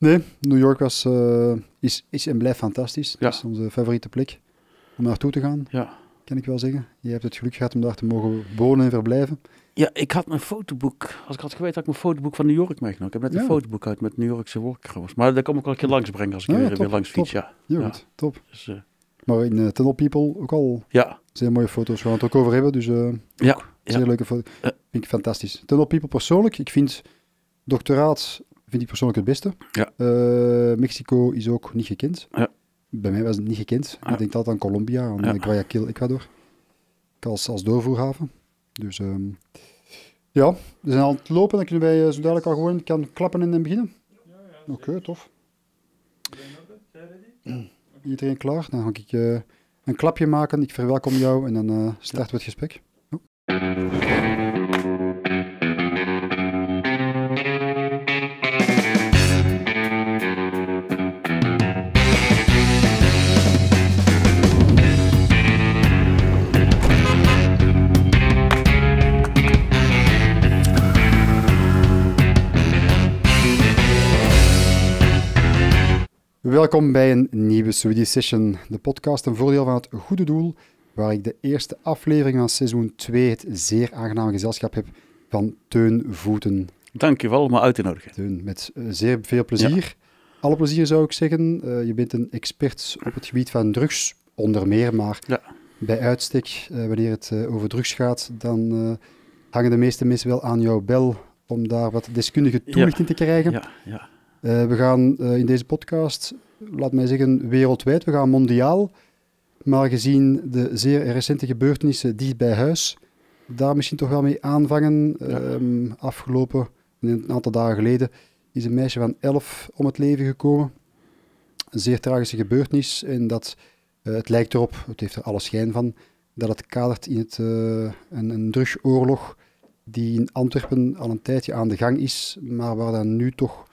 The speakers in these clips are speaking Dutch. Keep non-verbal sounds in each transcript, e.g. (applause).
Nee, New York was, eh, is, is en blijft fantastisch. Ja. is onze favoriete plek om naartoe te gaan. Ja. Kan ik wel zeggen. Je hebt het geluk gehad om daar te mogen wonen en verblijven. Ja, ik had mijn fotoboek. Als ik had geweten, had ik mijn fotoboek van New York meegenomen. Ik heb net een fotoboek uit met New Yorkse workgroups. Maar daar kom ik wel een keer langs brengen als ik ja, weer, weer, langs fiets. Ja, ja. top. Dus, eh, maar in uh, Tunnel People ook al ja. zeer mooie foto's. We het ook over hebben. Dus uh, ja. zeer leuke foto's. vind ik fantastisch. Tunnel People persoonlijk, ik vind doctoraat vind ik persoonlijk het beste. Ja. Eh, Mexico is ook niet gekend. Ja. Bij mij was het niet gekend. Ik denk altijd aan Colombia, aan ja. Eh, Guayaquil, Ecuador. Als, als doorvoerhaven. Dus ehm, ja, we zijn aan het lopen. Dan kunnen wij eh, zo dadelijk al gewoon kan klappen en beginnen. Oké, okay, tof. Iedereen klaar? Dan ga ik uh, een klapje maken. Ik verwelkom jou en dan uh, starten we het gesprek. Welkom bij een nieuwe Swedish Session, de podcast een voordeel van het goede doel, waar ik de eerste aflevering van seizoen 2 het zeer aangename gezelschap heb van Teun Voeten. Dankjewel om me uit te nodigen. Teun, met eh, zeer veel plezier. Alle plezier zou ik zeggen. Eh, je bent een expert op het gebied van drugs, onder meer, maar ja. bij uitstek, eh, wanneer het over drugs gaat, dan hangen de meeste mensen wel aan jouw bel om daar wat deskundige toelichting te krijgen. Ja, ja. Eh, we gaan eh, in deze podcast, laat mij zeggen, wereldwijd, we gaan mondiaal. Maar gezien de zeer recente gebeurtenissen dicht bij huis, daar misschien toch wel mee aanvangen. Ehm, afgelopen, een aantal dagen geleden, is een meisje van 11 om het leven gekomen. Een zeer tragische gebeurtenis. En dat, eh, het lijkt erop, het heeft er alle schijn van, dat het kadert in het, een, een drugsoorlog die in Antwerpen al een tijdje aan de gang is, maar waar dan nu toch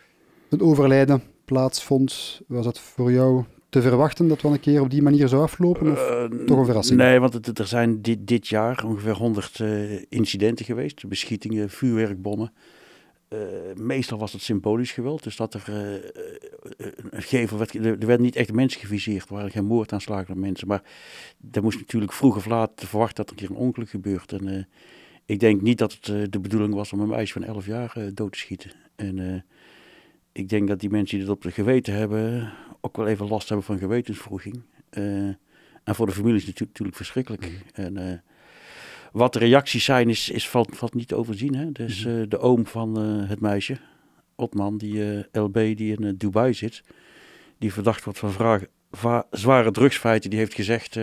het overlijden plaatsvond, was dat voor jou te verwachten dat we een keer op die manier zou aflopen? Of eh, toch een verrassing? Nee, want er zijn dit, dit jaar ongeveer 100 eh, incidenten geweest. Beschietingen, vuurwerkbommen. Eh, meestal was het symbolisch geweld. Dus dat er een werd. Er, werden niet echt mensen geviseerd. Er waren geen moordaanslagen op mensen. Maar er moest natuurlijk vroeg of laat verwacht dat er een keer een ongeluk gebeurt. En ik denk niet dat het de bedoeling was om een meisje van 11 jaar dood te schieten. En ik denk dat die mensen die dat op de geweten hebben, ook wel even last hebben van gewetensvroeging. Eh, en voor de familie is het natuurlijk, verschrikkelijk. Mm. En eh, wat de reacties zijn, is, is valt, valt niet te overzien. Hè? Dus mm-hmm. eh, de oom van het meisje, Otman, die LB, die in Dubai zit, die verdacht wordt van vragen zware drugsfeiten, die heeft gezegd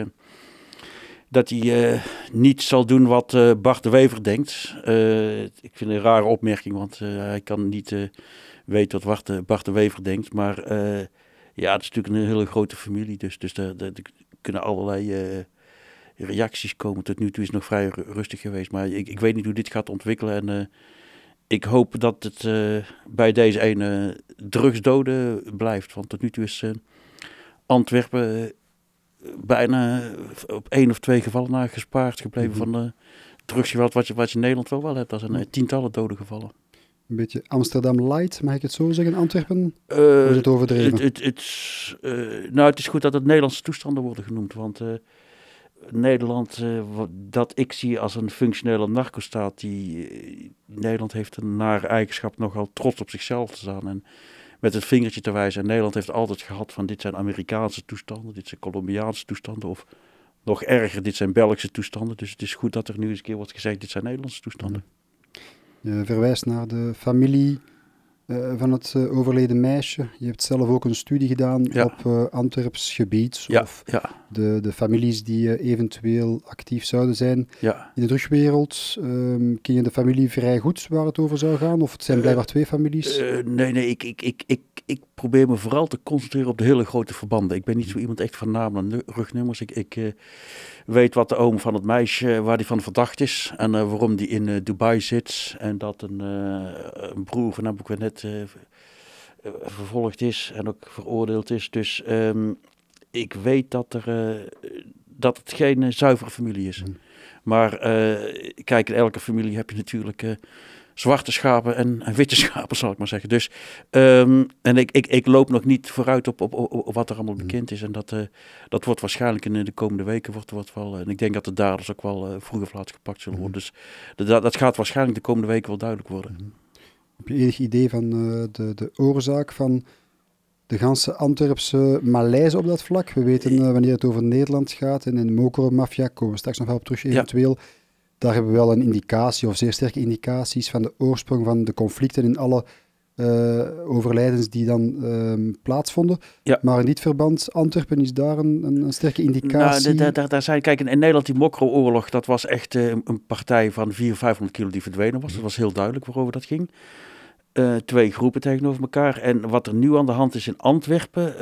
dat hij uh, niet zal doen wat uh, Bart de Wever denkt. ik vind het een rare opmerking, want hij kan niet weet wat Bart, de Wever denkt. Maar eh, ja, het is natuurlijk een hele grote familie. Dus, dus daar, kunnen allerlei eh, reacties komen. Tot nu toe is het nog vrij rustig geweest. Maar ik, ik weet niet hoe dit gaat ontwikkelen. En eh, ik hoop dat het bij deze ene drugsdode blijft. Want tot nu toe is Antwerpen bijna op één of twee gevallen na gespaard gebleven mhm. van uh, drugsgeweld, wat je, wat je in Nederland wel wel hebt. Dat zijn tientallen doden gevallen een beetje Amsterdam light, mag ik het zo zeggen, Antwerpen? Uh, is het overdreven? Het, het, eh, nou, het is goed dat het Nederlandse toestanden worden genoemd, want eh, Nederland, dat ik zie als een functionele narcostaat, die, Nederland heeft een naar eigenschap nogal trots op zichzelf te staan en met het vingertje te wijzen. Nederland heeft altijd gehad van dit zijn Amerikaanse toestanden, dit zijn Colombiaanse toestanden of nog erger, dit zijn Belgische toestanden. Dus het is goed dat er nu eens een keer wordt gezegd, dit zijn Nederlandse toestanden. Je eh, verwijst naar de familie eh, van het eh, overleden meisje. Je hebt zelf ook een studie gedaan op Antwerps gebied. of ja. De, de families die eventueel actief zouden zijn in de terugwereld. Um, ehm, ken je de familie vrij goed waar het over zou gaan? Of het zijn blijkbaar twee families? nee, nee, ik, ik, ik, ik probeer me vooral te concentreren op de hele grote verbanden. Ik ben niet zo iemand echt van namen en rugnummers. Ik, ik eh, weet wat de oom van het meisje, eh, waar die van verdacht is en eh, waarom die in Dubai zit. En dat een, een broer van hem ook net vervolgd is en ook veroordeeld is. Dus ehm, ik weet dat, er, dat het geen zuivere familie is. Mm. Maar kijk, in elke familie heb je natuurlijk zwarte schapen en, witte (laughs) schapen, zal ik maar zeggen. Dus, ehm, en ik, ik, ik loop nog niet vooruit op, op, wat er allemaal hmm. bekend is. En dat, eh, dat wordt waarschijnlijk in de komende weken wordt, wordt wel. Eh, en ik denk dat de daders ook wel uh, eh, vroeg of laat gepakt zullen worden. Hmm. Dus dat, dat gaat waarschijnlijk de komende weken wel duidelijk worden. Hmm. Heb je enig idee van de, de oorzaak van de ganse Antwerpse malaise op dat vlak? We weten wanneer het over Nederland gaat en in de Mokro-maffia komen we straks nog wel op terug eventueel daar hebben we wel een indicatie of zeer sterke indicaties van de oorsprong van de conflicten in alle uh, overlijdens die dan ehm, plaatsvonden. Maar in dit verband, Antwerpen is daar een, een, sterke nou, indicatie. Nou, daar, daar zijn, kijk, in Nederland die Mokro-oorlog, dat was echt eh, een partij van 400, 500 kilo die verdwenen was. Dat was heel duidelijk waarover dat ging. Eh, twee groepen tegenover elkaar. En wat er nu aan de hand is in Antwerpen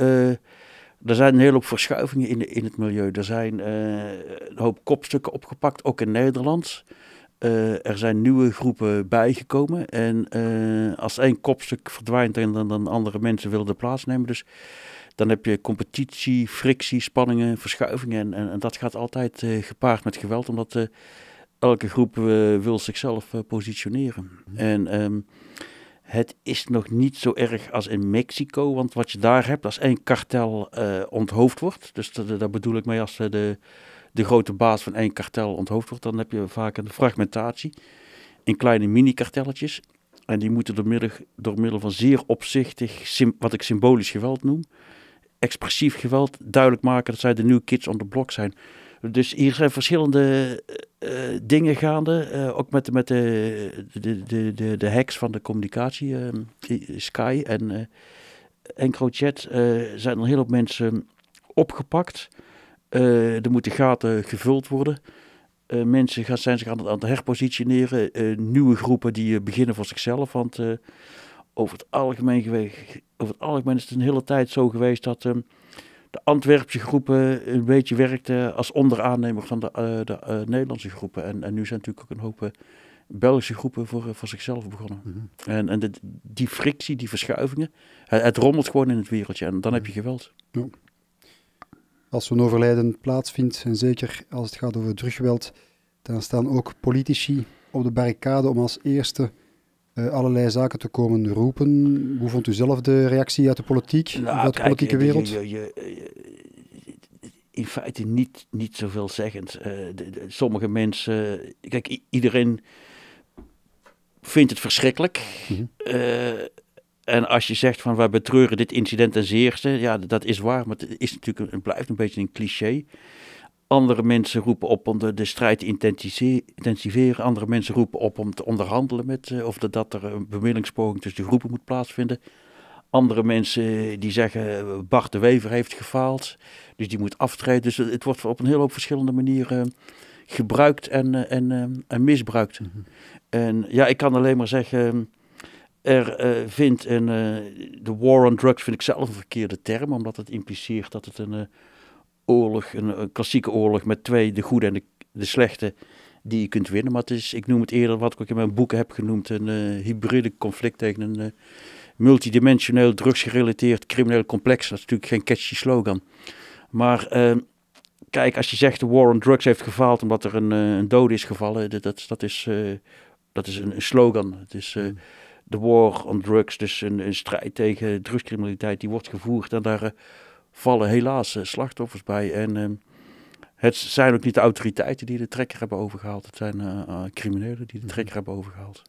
er zijn een hele hoop verschuivingen in, in het milieu. Er zijn eh, een hoop kopstukken opgepakt, ook in Nederland. Eh, er zijn nieuwe groepen bijgekomen. En eh, als één kopstuk verdwijnt, en dan, dan andere mensen willen plaats nemen, Dus dan heb je competitie, frictie, spanningen, verschuivingen. En, en, dat gaat altijd gepaard met geweld, omdat elke groep wil zichzelf positioneren. Mhm. En... Ehm, het is nog niet zo erg als in Mexico. Want wat je daar hebt, als één kartel eh, onthoofd wordt. Dus daar bedoel ik mee als eh, de, de grote baas van één kartel onthoofd wordt. Dan heb je vaak een fragmentatie in kleine mini-kartelletjes. En die moeten door middel, door middel van zeer opzichtig, wat ik symbolisch geweld noem, expressief geweld, duidelijk maken dat zij de nieuwe kids on the block zijn. Dus hier zijn verschillende eh, eh, dingen gaande. Eh, ook met, met de, de, de, de, de hacks van de communicatie, Sky en, uh, en Crochet, zijn een heleboel mensen opgepakt. er moeten gaten gevuld worden. mensen gaan, zijn zich aan het, aan het herpositioneren. nieuwe groepen die beginnen voor zichzelf. Want over, het algemeen over het algemeen is het een hele tijd zo geweest dat ehm, de Antwerpse groepen een beetje werkten als onderaannemer van de, eh, de eh, Nederlandse groepen. En, en nu zijn natuurlijk ook een hoop eh, Belgische groepen voor, voor zichzelf begonnen. Mhm. En, en de, die frictie, die verschuivingen, het, rommelt gewoon in het wereldje en dan heb je geweld. Ja. Als zo'n overlijden plaatsvindt, en zeker als het gaat over drugsgeweld, dan staan ook politici op de barricade om als eerste eh, allerlei zaken te komen roepen. Hoe vond u zelf de reactie uit de politiek, nou, uit de politieke wereld? je, je, eh, in feite niet, niet zoveel zeggend. Eh, de, sommige mensen, kijk, iedereen vindt het verschrikkelijk. Mhm. en als je zegt van wij betreuren dit incident ten zeerste, ja, dat is waar, maar het is natuurlijk het blijft een beetje een cliché. Andere mensen roepen op om de, de strijd intensiveren. Andere mensen roepen op om te onderhandelen met eh, of dat, er een bemiddelingspoging tussen de groepen moet plaatsvinden. Andere mensen eh, die zeggen eh, Bart de Wever heeft gefaald, dus die moet aftreden. Dus het wordt op een heel hoop verschillende manieren gebruikt en, en, misbruikt. Mhm. En ja, ik kan alleen maar zeggen, er vindt een, de war on drugs vind ik zelf een verkeerde term, omdat het impliceert dat het een oorlog, een, klassieke oorlog met twee, de goede en de, de slechte, die je kunt winnen. Maar het is, ik noem het eerder, wat ik in mijn boeken heb genoemd, een eh, hybride conflict tegen een eh, multidimensioneel drugsgerelateerd crimineel complex. Dat is natuurlijk geen catchy slogan. Maar ehm, kijk, als je zegt de war on drugs heeft gefaald omdat er een, eh, een dode is gevallen, dat, dat, is, dat is een, een, slogan. Het is de war on drugs, dus een, een strijd tegen drugscriminaliteit, die wordt gevoerd. En daar vallen helaas eh, slachtoffers bij. En ehm, het zijn ook niet de autoriteiten die de trekker hebben overgehaald. Het zijn eh, eh, criminelen die de mhm. trekker hebben overgehaald.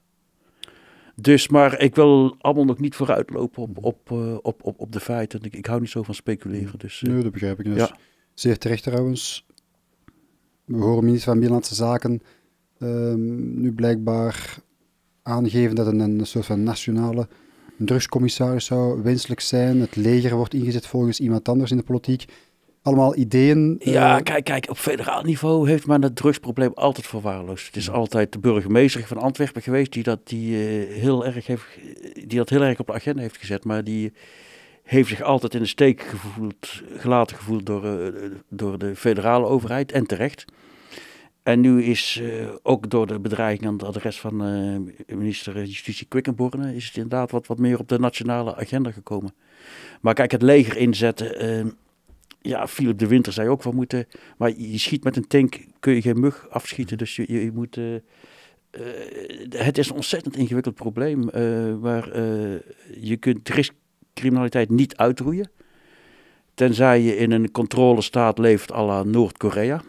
Dus, maar ik wil allemaal nog niet vooruitlopen op, mhm. op, op, op, de feiten. Ik, ik hou niet zo van speculeren. Mhm. Dus, nee, dat begrijp ik. Dus Zeer terecht trouwens. We horen minister van Binnenlandse Zaken ehm, nu blijkbaar aangeven dat een, een soort van nationale drugscommissaris zou wenselijk zijn, het leger wordt ingezet volgens iemand anders in de politiek. Allemaal ideeën. Ja, eh, kijk, kijk, op federaal niveau heeft men het drugsprobleem altijd verwaarloosd. Het is altijd de burgemeester van Antwerpen geweest die dat, die, eh, heel erg heeft, die dat heel erg op de agenda heeft gezet. Maar die heeft zich altijd in de steek gevoeld, gelaten gevoeld door, eh, door de federale overheid en terecht. En nu is eh, ook door de bedreiging aan het adres van eh, minister eh, Justitie Quickenborne... is het inderdaad wat, wat meer op de nationale agenda gekomen. Maar kijk, het leger inzetten... Ehm, ja, Philip de Winter zei ook, van moeten... Maar je schiet met een tank, kun je geen mug afschieten. Dus je, je, moet... het is een ontzettend ingewikkeld probleem. waar je kunt criminaliteit niet uitroeien. Tenzij je in een controlestaat leeft à la Noord-Korea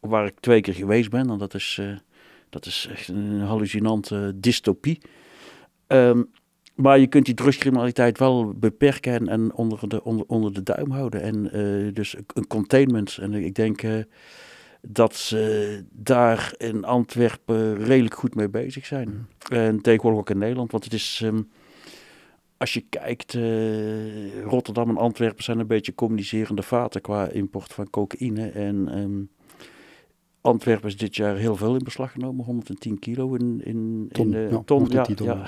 waar ik twee keer geweest ben. En dat is, eh, dat is echt een hallucinante dystopie. Ehm, maar je kunt die drugscriminaliteit wel beperken en, onder, de, onder, de duim houden. En eh, dus een containment. En ik denk eh, dat ze daar in Antwerpen redelijk goed mee bezig zijn. Hmm. En tegenwoordig ook in Nederland, want het is... Ehm, als je kijkt, Rotterdam en Antwerpen zijn een beetje communicerende vaten qua import van cocaïne. En ehm, Antwerpen is dit jaar heel veel in beslag genomen, 110 kilo in, in, ton. ton, ja,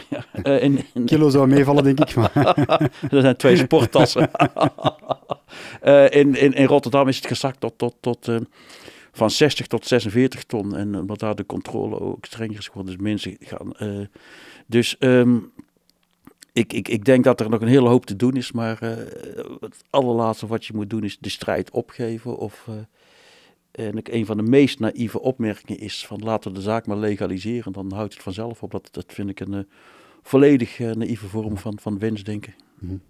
ja, eh, in, kilo zou meevallen, denk ik. Maar. dat (laughs) zijn twee sporttassen. (laughs) Eh, in, in, in Rotterdam is het gezakt tot, tot, tot eh, van 60 tot 46 ton. En wat daar de controle ook strenger is geworden, dus mensen gaan... dus... Ehm, ik, ik, ik, denk dat er nog een hele hoop te doen is, maar het allerlaatste wat je moet doen is de strijd opgeven of en een van de meest naïeve opmerkingen is van laten we de zaak maar legaliseren, dan houdt het vanzelf op. Dat, dat vind ik een eh, volledig uh, naïeve vorm van, van wensdenken. Mm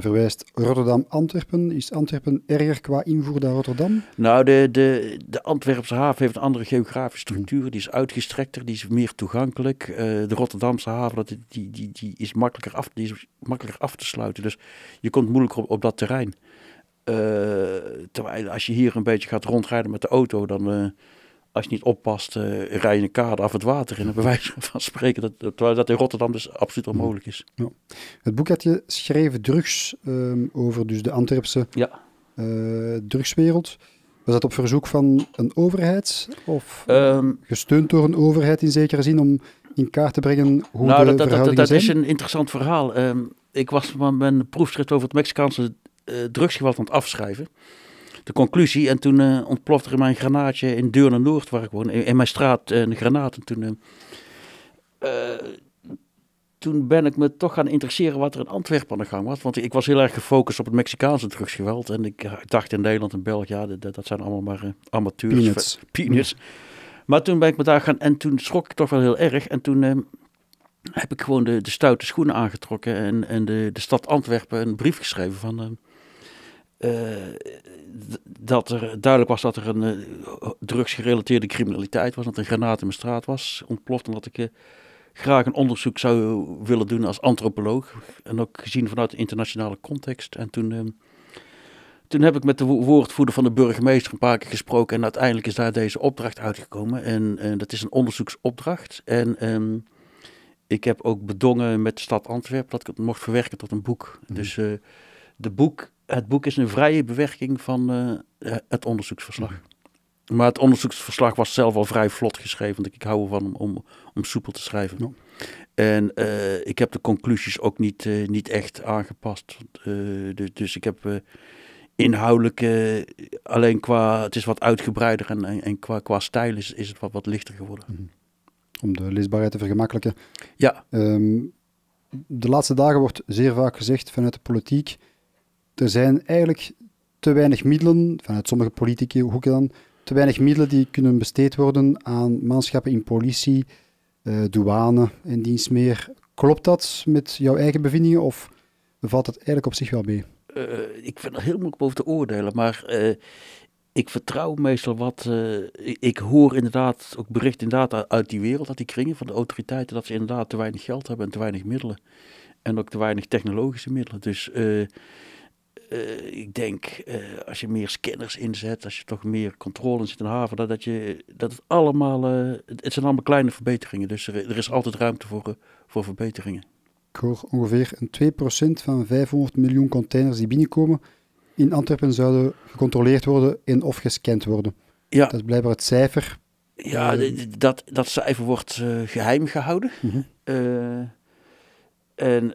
verwijst Rotterdam-Antwerpen. Is Antwerpen erger qua invoer dan Rotterdam? Nou, de, de, de Antwerpse haven heeft een andere geografische mhm. structuur. Die is uitgestrekter, die is meer toegankelijk. Eh, de Rotterdamse haven dat, die, die, die is, makkelijker af, makkelijker af te sluiten. Dus je komt moeilijker op, op dat terrein. Eh, terwijl als je hier een beetje gaat rondrijden met de auto, dan eh, als je niet oppast, eh, rij je een kade af het water in. Bij wijze (laughs) van spreken, dat, terwijl dat in Rotterdam dus absoluut onmogelijk is. Ja. Het boek had je schreven drugs ehm, over dus de Antwerpse ja. drugswereld. Was dat op verzoek van een overheid? Of ehm, gesteund door een overheid in zekere zin om in kaart te brengen hoe nou, de dat, dat, dat, dat is een interessant verhaal. Ehm, ik was met mijn proefschrift over het Mexicaanse eh, drugsgeweld aan het afschrijven. De conclusie, en toen eh, ontplofte er mijn granaatje in Deurne Noord, waar ik woon, in, mijn straat eh, een granaat. En toen, toen ben ik me toch gaan interesseren wat er in Antwerpen aan de gang was. Want ik was heel erg gefocust op het Mexicaanse drugsgeweld. En ik dacht in Nederland en België, dat, dat zijn allemaal maar amateurs. Peanuts. Maar toen ben ik me daar gaan en toen schrok ik toch wel heel erg. En toen heb ik gewoon de, de stoute schoenen aangetrokken en, en de, de stad Antwerpen een brief geschreven van... Eh, dat er duidelijk was dat er een eh, drugsgerelateerde criminaliteit was. Dat een granaat in mijn straat was ontploft. omdat dat ik eh, graag een onderzoek zou willen doen als antropoloog. En ook gezien vanuit de internationale context. En toen, toen heb ik met de woordvoerder van de burgemeester een paar keer gesproken. En uiteindelijk is daar deze opdracht uitgekomen. En, dat is een onderzoeksopdracht. En. Ehm, ik heb ook bedongen met de stad Antwerpen dat ik het mocht verwerken tot een boek. Mm. Dus de boek het boek is een vrije bewerking van eh, het onderzoeksverslag. Maar het onderzoeksverslag was zelf al vrij vlot geschreven. Want ik hou ervan om, om, om soepel te schrijven. En eh, ik heb de conclusies ook niet, eh, niet echt aangepast. Dus, dus, ik heb inhoudelijk alleen qua... Het is wat uitgebreider en, en, qua, qua stijl is, is het wat, wat lichter geworden. Mhm. Om de leesbaarheid te vergemakkelijken. Ja. Ehm, de laatste dagen wordt zeer vaak gezegd vanuit de politiek er zijn eigenlijk te weinig middelen, vanuit sommige politieke hoeken dan, te weinig middelen die kunnen besteed worden aan manschappen in politie, eh, douane en dienst meer. Klopt dat met jouw eigen bevindingen of valt het eigenlijk op zich wel mee? Eh, ik vind het heel moeilijk over te oordelen, maar eh, ik vertrouw meestal wat. Eh, ik, hoor inderdaad ook berichten inderdaad uit die wereld, uit die kringen van de autoriteiten, dat ze inderdaad te weinig geld hebben en te weinig middelen. En ook te weinig technologische middelen. Dus eh, ik denk, eh, als je meer scanners inzet, als je toch meer controle zit in haven, dat, dat, je, dat het allemaal, uh, het, zijn allemaal kleine verbeteringen. Dus er, er is altijd ruimte voor, voor verbeteringen. Ik hoor ongeveer een 2% van 500 miljoen containers die binnenkomen in Antwerpen zouden gecontroleerd worden en of gescand worden. Ja. Dat is blijkbaar het cijfer. Ja, dat, dat cijfer wordt geheim gehouden. Mhm. en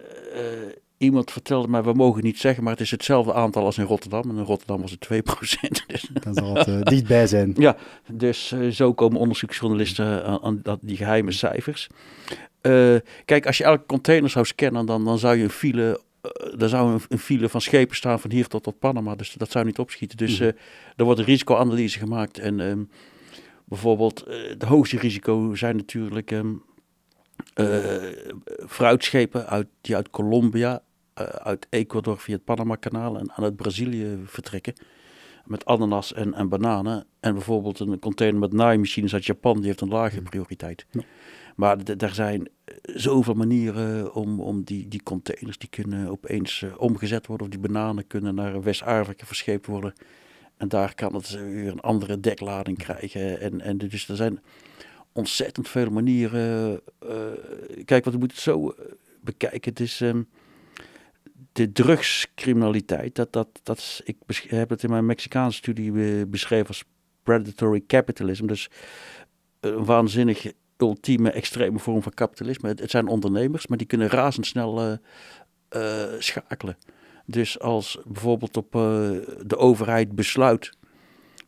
Iemand vertelde mij, we mogen niet zeggen, maar het is hetzelfde aantal als in Rotterdam. En in Rotterdam was het 2%. (laughs) Dus. Dan zal het niet eh, bij zijn. Ja, dus eh, zo komen onderzoeksjournalisten aan, aan, die geheime cijfers. Eh, kijk, als je elke container zou scannen, dan, dan zou je een file uh, zou een, een, file van schepen staan van hier tot, tot Panama. Dus dat zou niet opschieten. Dus uh, er wordt een risicoanalyse gemaakt. En ehm, bijvoorbeeld, uh, de hoogste risico zijn natuurlijk ehm, fruitschepen uit, die uit Colombia, eh, uit Ecuador via het Panama-kanaal en aan het Brazilië vertrekken. Met ananas en, en bananen. En bijvoorbeeld een container met naaimachines uit Japan, die heeft een lage mm. prioriteit. Maar er zijn eh, zoveel manieren om, om die, die containers, die kunnen opeens eh, omgezet worden. Of die bananen kunnen naar West-Afrika verscheept worden. En daar kan het weer een andere deklading krijgen. En, en dus er zijn ontzettend veel manieren. Uh, kijk, wat moet het zo bekijken. Het is... Ehm, de drugscriminaliteit, dat, dat, dat is, ik heb het in mijn Mexicaanse studie eh, beschreven als predatory capitalism. Dus een waanzinnig ultieme extreme vorm van kapitalisme. Het, zijn ondernemers, maar die kunnen razendsnel uh, schakelen. Dus als bijvoorbeeld op de overheid besluit,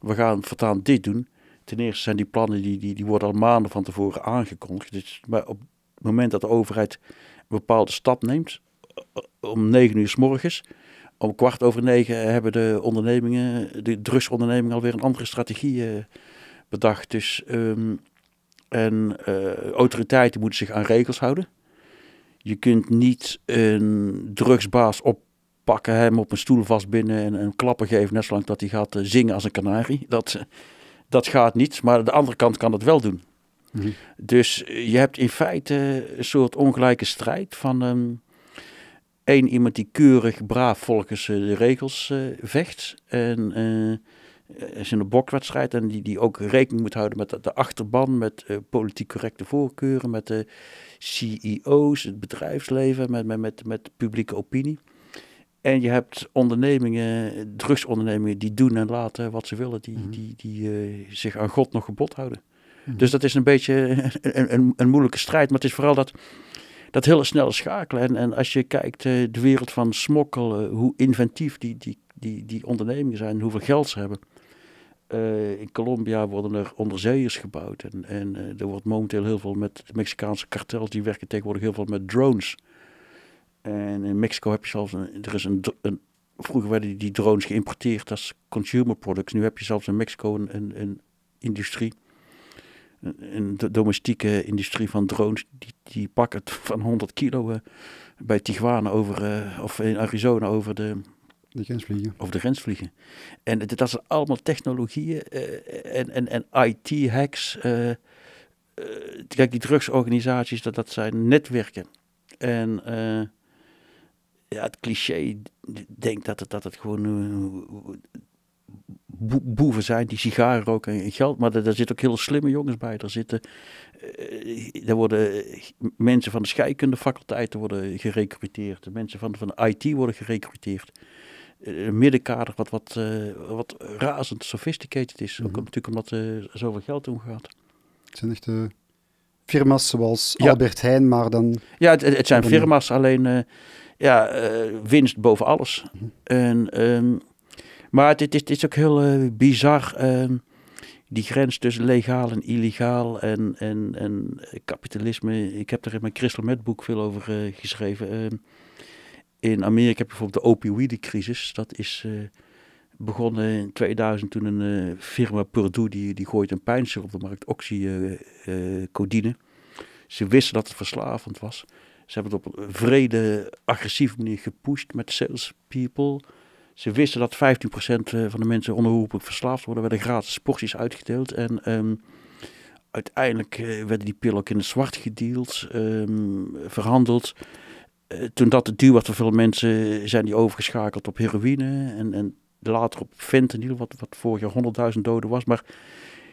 we gaan voortaan dit doen. Ten eerste zijn die plannen, die, die, die worden al maanden van tevoren aangekondigd. Dus, maar op het moment dat de overheid een bepaalde stap neemt, om negen uur s morgens. Om kwart over negen hebben de ondernemingen, de drugsondernemingen alweer een andere strategie eh, bedacht. Dus, ehm, en eh, autoriteiten moeten zich aan regels houden. Je kunt niet een drugsbaas oppakken, hem op een stoel vastbinden en een klappen geven, net zolang dat hij gaat eh, zingen als een kanarie. Dat, dat gaat niet, maar de andere kant kan dat wel doen. Mhm. Dus je hebt in feite een soort ongelijke strijd van ehm, één iemand die keurig, braaf volgens eh, de regels eh, vecht. En eh, is in een bokwedstrijd en die, die ook rekening moet houden met de, achterban, met politiek correcte voorkeuren, met de CEO's, het bedrijfsleven, met, met, met, publieke opinie. En je hebt ondernemingen, drugsondernemingen, die doen en laten wat ze willen, die, mhm. die, die zich aan God nog gebod houden. Mhm. Dus dat is een beetje een, een, een, moeilijke strijd, maar het is vooral dat dat hele snelle schakelen. En, en als je kijkt eh, de wereld van smokkel, eh, hoe inventief die, die, die, die ondernemingen zijn, hoeveel geld ze hebben. Eh, in Colombia worden er onderzeeërs gebouwd. En, en er wordt momenteel heel veel met de Mexicaanse kartels, die werken tegenwoordig heel veel met drones. En in Mexico heb je zelfs een, er is een, vroeger werden die drones geïmporteerd als consumer products. Nu heb je zelfs in Mexico een, een industrie een domestieke industrie van drones, die, die pakken het van 100 kilo eh, bij Tijuana over, eh, of in Arizona over de... De grens vliegen. Over de grens vliegen. En dat, zijn allemaal technologieën eh, en, en, en IT-hacks. kijk, die drugsorganisaties, dat, dat zijn netwerken. En ja, het cliché denkt dat het, dat het gewoon boeven zijn die sigaren roken en geld. Maar daar zitten ook heel slimme jongens bij. Daar zitten, eh, Er worden eh, mensen van de scheikundefaculteiten worden gerecruiteerd. De mensen van, van de IT worden gerecruiteerd. Eh, een middenkader wat, wat, wat razend sophisticated is. Mm -hmm. Ook mhm. natuurlijk omdat er zoveel geld omgaat. Het zijn echt firma's zoals Albert Heijn, maar dan... Ja, het, het zijn firma's, alleen ja, winst boven alles. Mhm. En... Um, maar het, is, ook heel eh, bizar ehm, die grens tussen legaal en illegaal en, en, en kapitalisme. Ik heb er in mijn Crystal Met boek veel over eh, geschreven. Ehm. in Amerika heb je bijvoorbeeld de opioïdencrisis. Dat is eh, begonnen in 2000 toen een firma Purdue, die, die gooit een pijnser op de markt, oxycodine. Ze wisten dat het verslavend was. Ze hebben het op een vrede, agressieve manier gepusht met salespeople ze wisten dat 15% eh, van de mensen onder verslaafd worden, werden gratis porties uitgedeeld. En ehm, uiteindelijk eh, werden die pillen ook in het zwart gedeeld, ehm, verhandeld. Eh, toen dat het duur was veel mensen, zijn die overgeschakeld op heroïne en, en later op fentanyl, wat, wat vorig jaar 100.000 doden was. Maar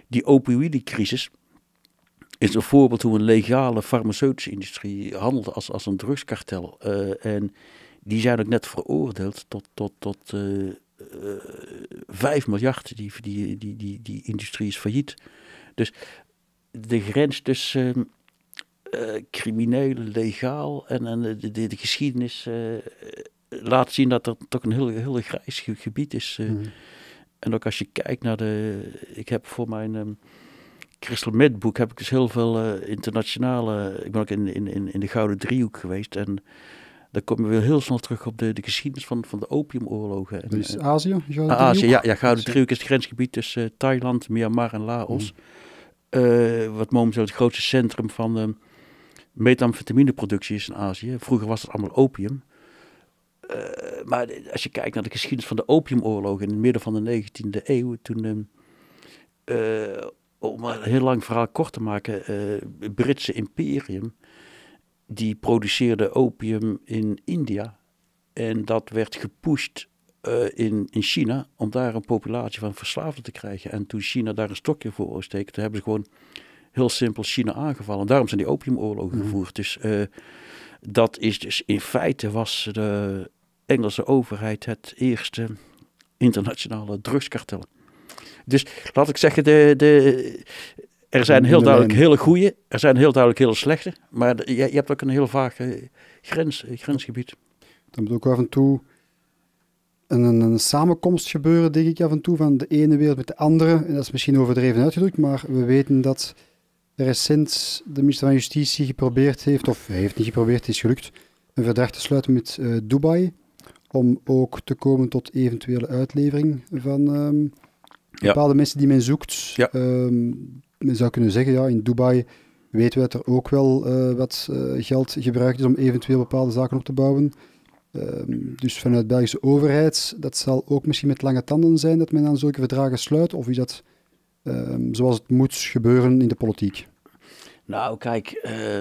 die opioïdecrisis is een voorbeeld hoe een legale farmaceutische industrie handelt als, als een drugskartel. en die zijn ook net veroordeeld tot, tot, tot uh, eh, 5 eh, miljard. Die, die, die, die, die industrie is failliet. Dus de grens tussen uh, crimineel, legaal en, en de, de, geschiedenis laat zien dat er toch een heel, heel grijs gebied is. Mm-hmm. En ook als je kijkt naar de. Ik heb voor mijn. Um, Crystal boek heb ik dus heel veel internationale. Ik ben ook in, in, in de Gouden Driehoek geweest. En dan komen we weer heel snel terug op de, de geschiedenis van, van de opiumoorlogen. Dus eh, Azië? Ah, Azië, ja. ja Gouden Driehoek is het grensgebied tussen eh, Thailand, Myanmar en Laos. Mm. wat momenteel het grootste centrum van uh, metamfetamineproductie is in Azië. Vroeger was het allemaal opium. maar als je kijkt naar de geschiedenis van de opiumoorlogen in het midden van de 19e eeuw, toen ehm, om een heel lang verhaal kort te maken, het Britse imperium die produceerde opium in India. En dat werd gepusht eh, in, in China om daar een populatie van verslaafden te krijgen. En toen China daar een stokje voor steekt, hebben ze gewoon heel simpel China aangevallen. daarom zijn die opiumoorlogen mhm. gevoerd. Dus eh, dat is dus in feite was de Engelse overheid het eerste internationale drugskartel. Dus laat ik zeggen, de, de, er zijn heel duidelijk hele goede, er zijn heel duidelijk hele slechte, maar je, je, hebt ook een heel vaag eh, grens, eh, grensgebied. Dan moet ook af en toe een, een, een, samenkomst gebeuren, denk ik af en toe, van de ene wereld met de andere. En dat is misschien overdreven uitgedrukt, maar we weten dat recent de minister van Justitie geprobeerd heeft, of hij heeft niet geprobeerd, het is gelukt, een verdrag te sluiten met eh, Dubai, om ook te komen tot eventuele uitlevering van ehm, bepaalde mensen die men zoekt. Ja. Ehm, men zou kunnen zeggen, ja, in Dubai weten we dat er ook wel eh, wat eh, geld gebruikt is om eventueel bepaalde zaken op te bouwen. Ehm, dus vanuit Belgische overheid, dat zal ook misschien met lange tanden zijn dat men aan zulke verdragen sluit, of is dat ehm, zoals het moet gebeuren in de politiek? Nou, kijk, eh,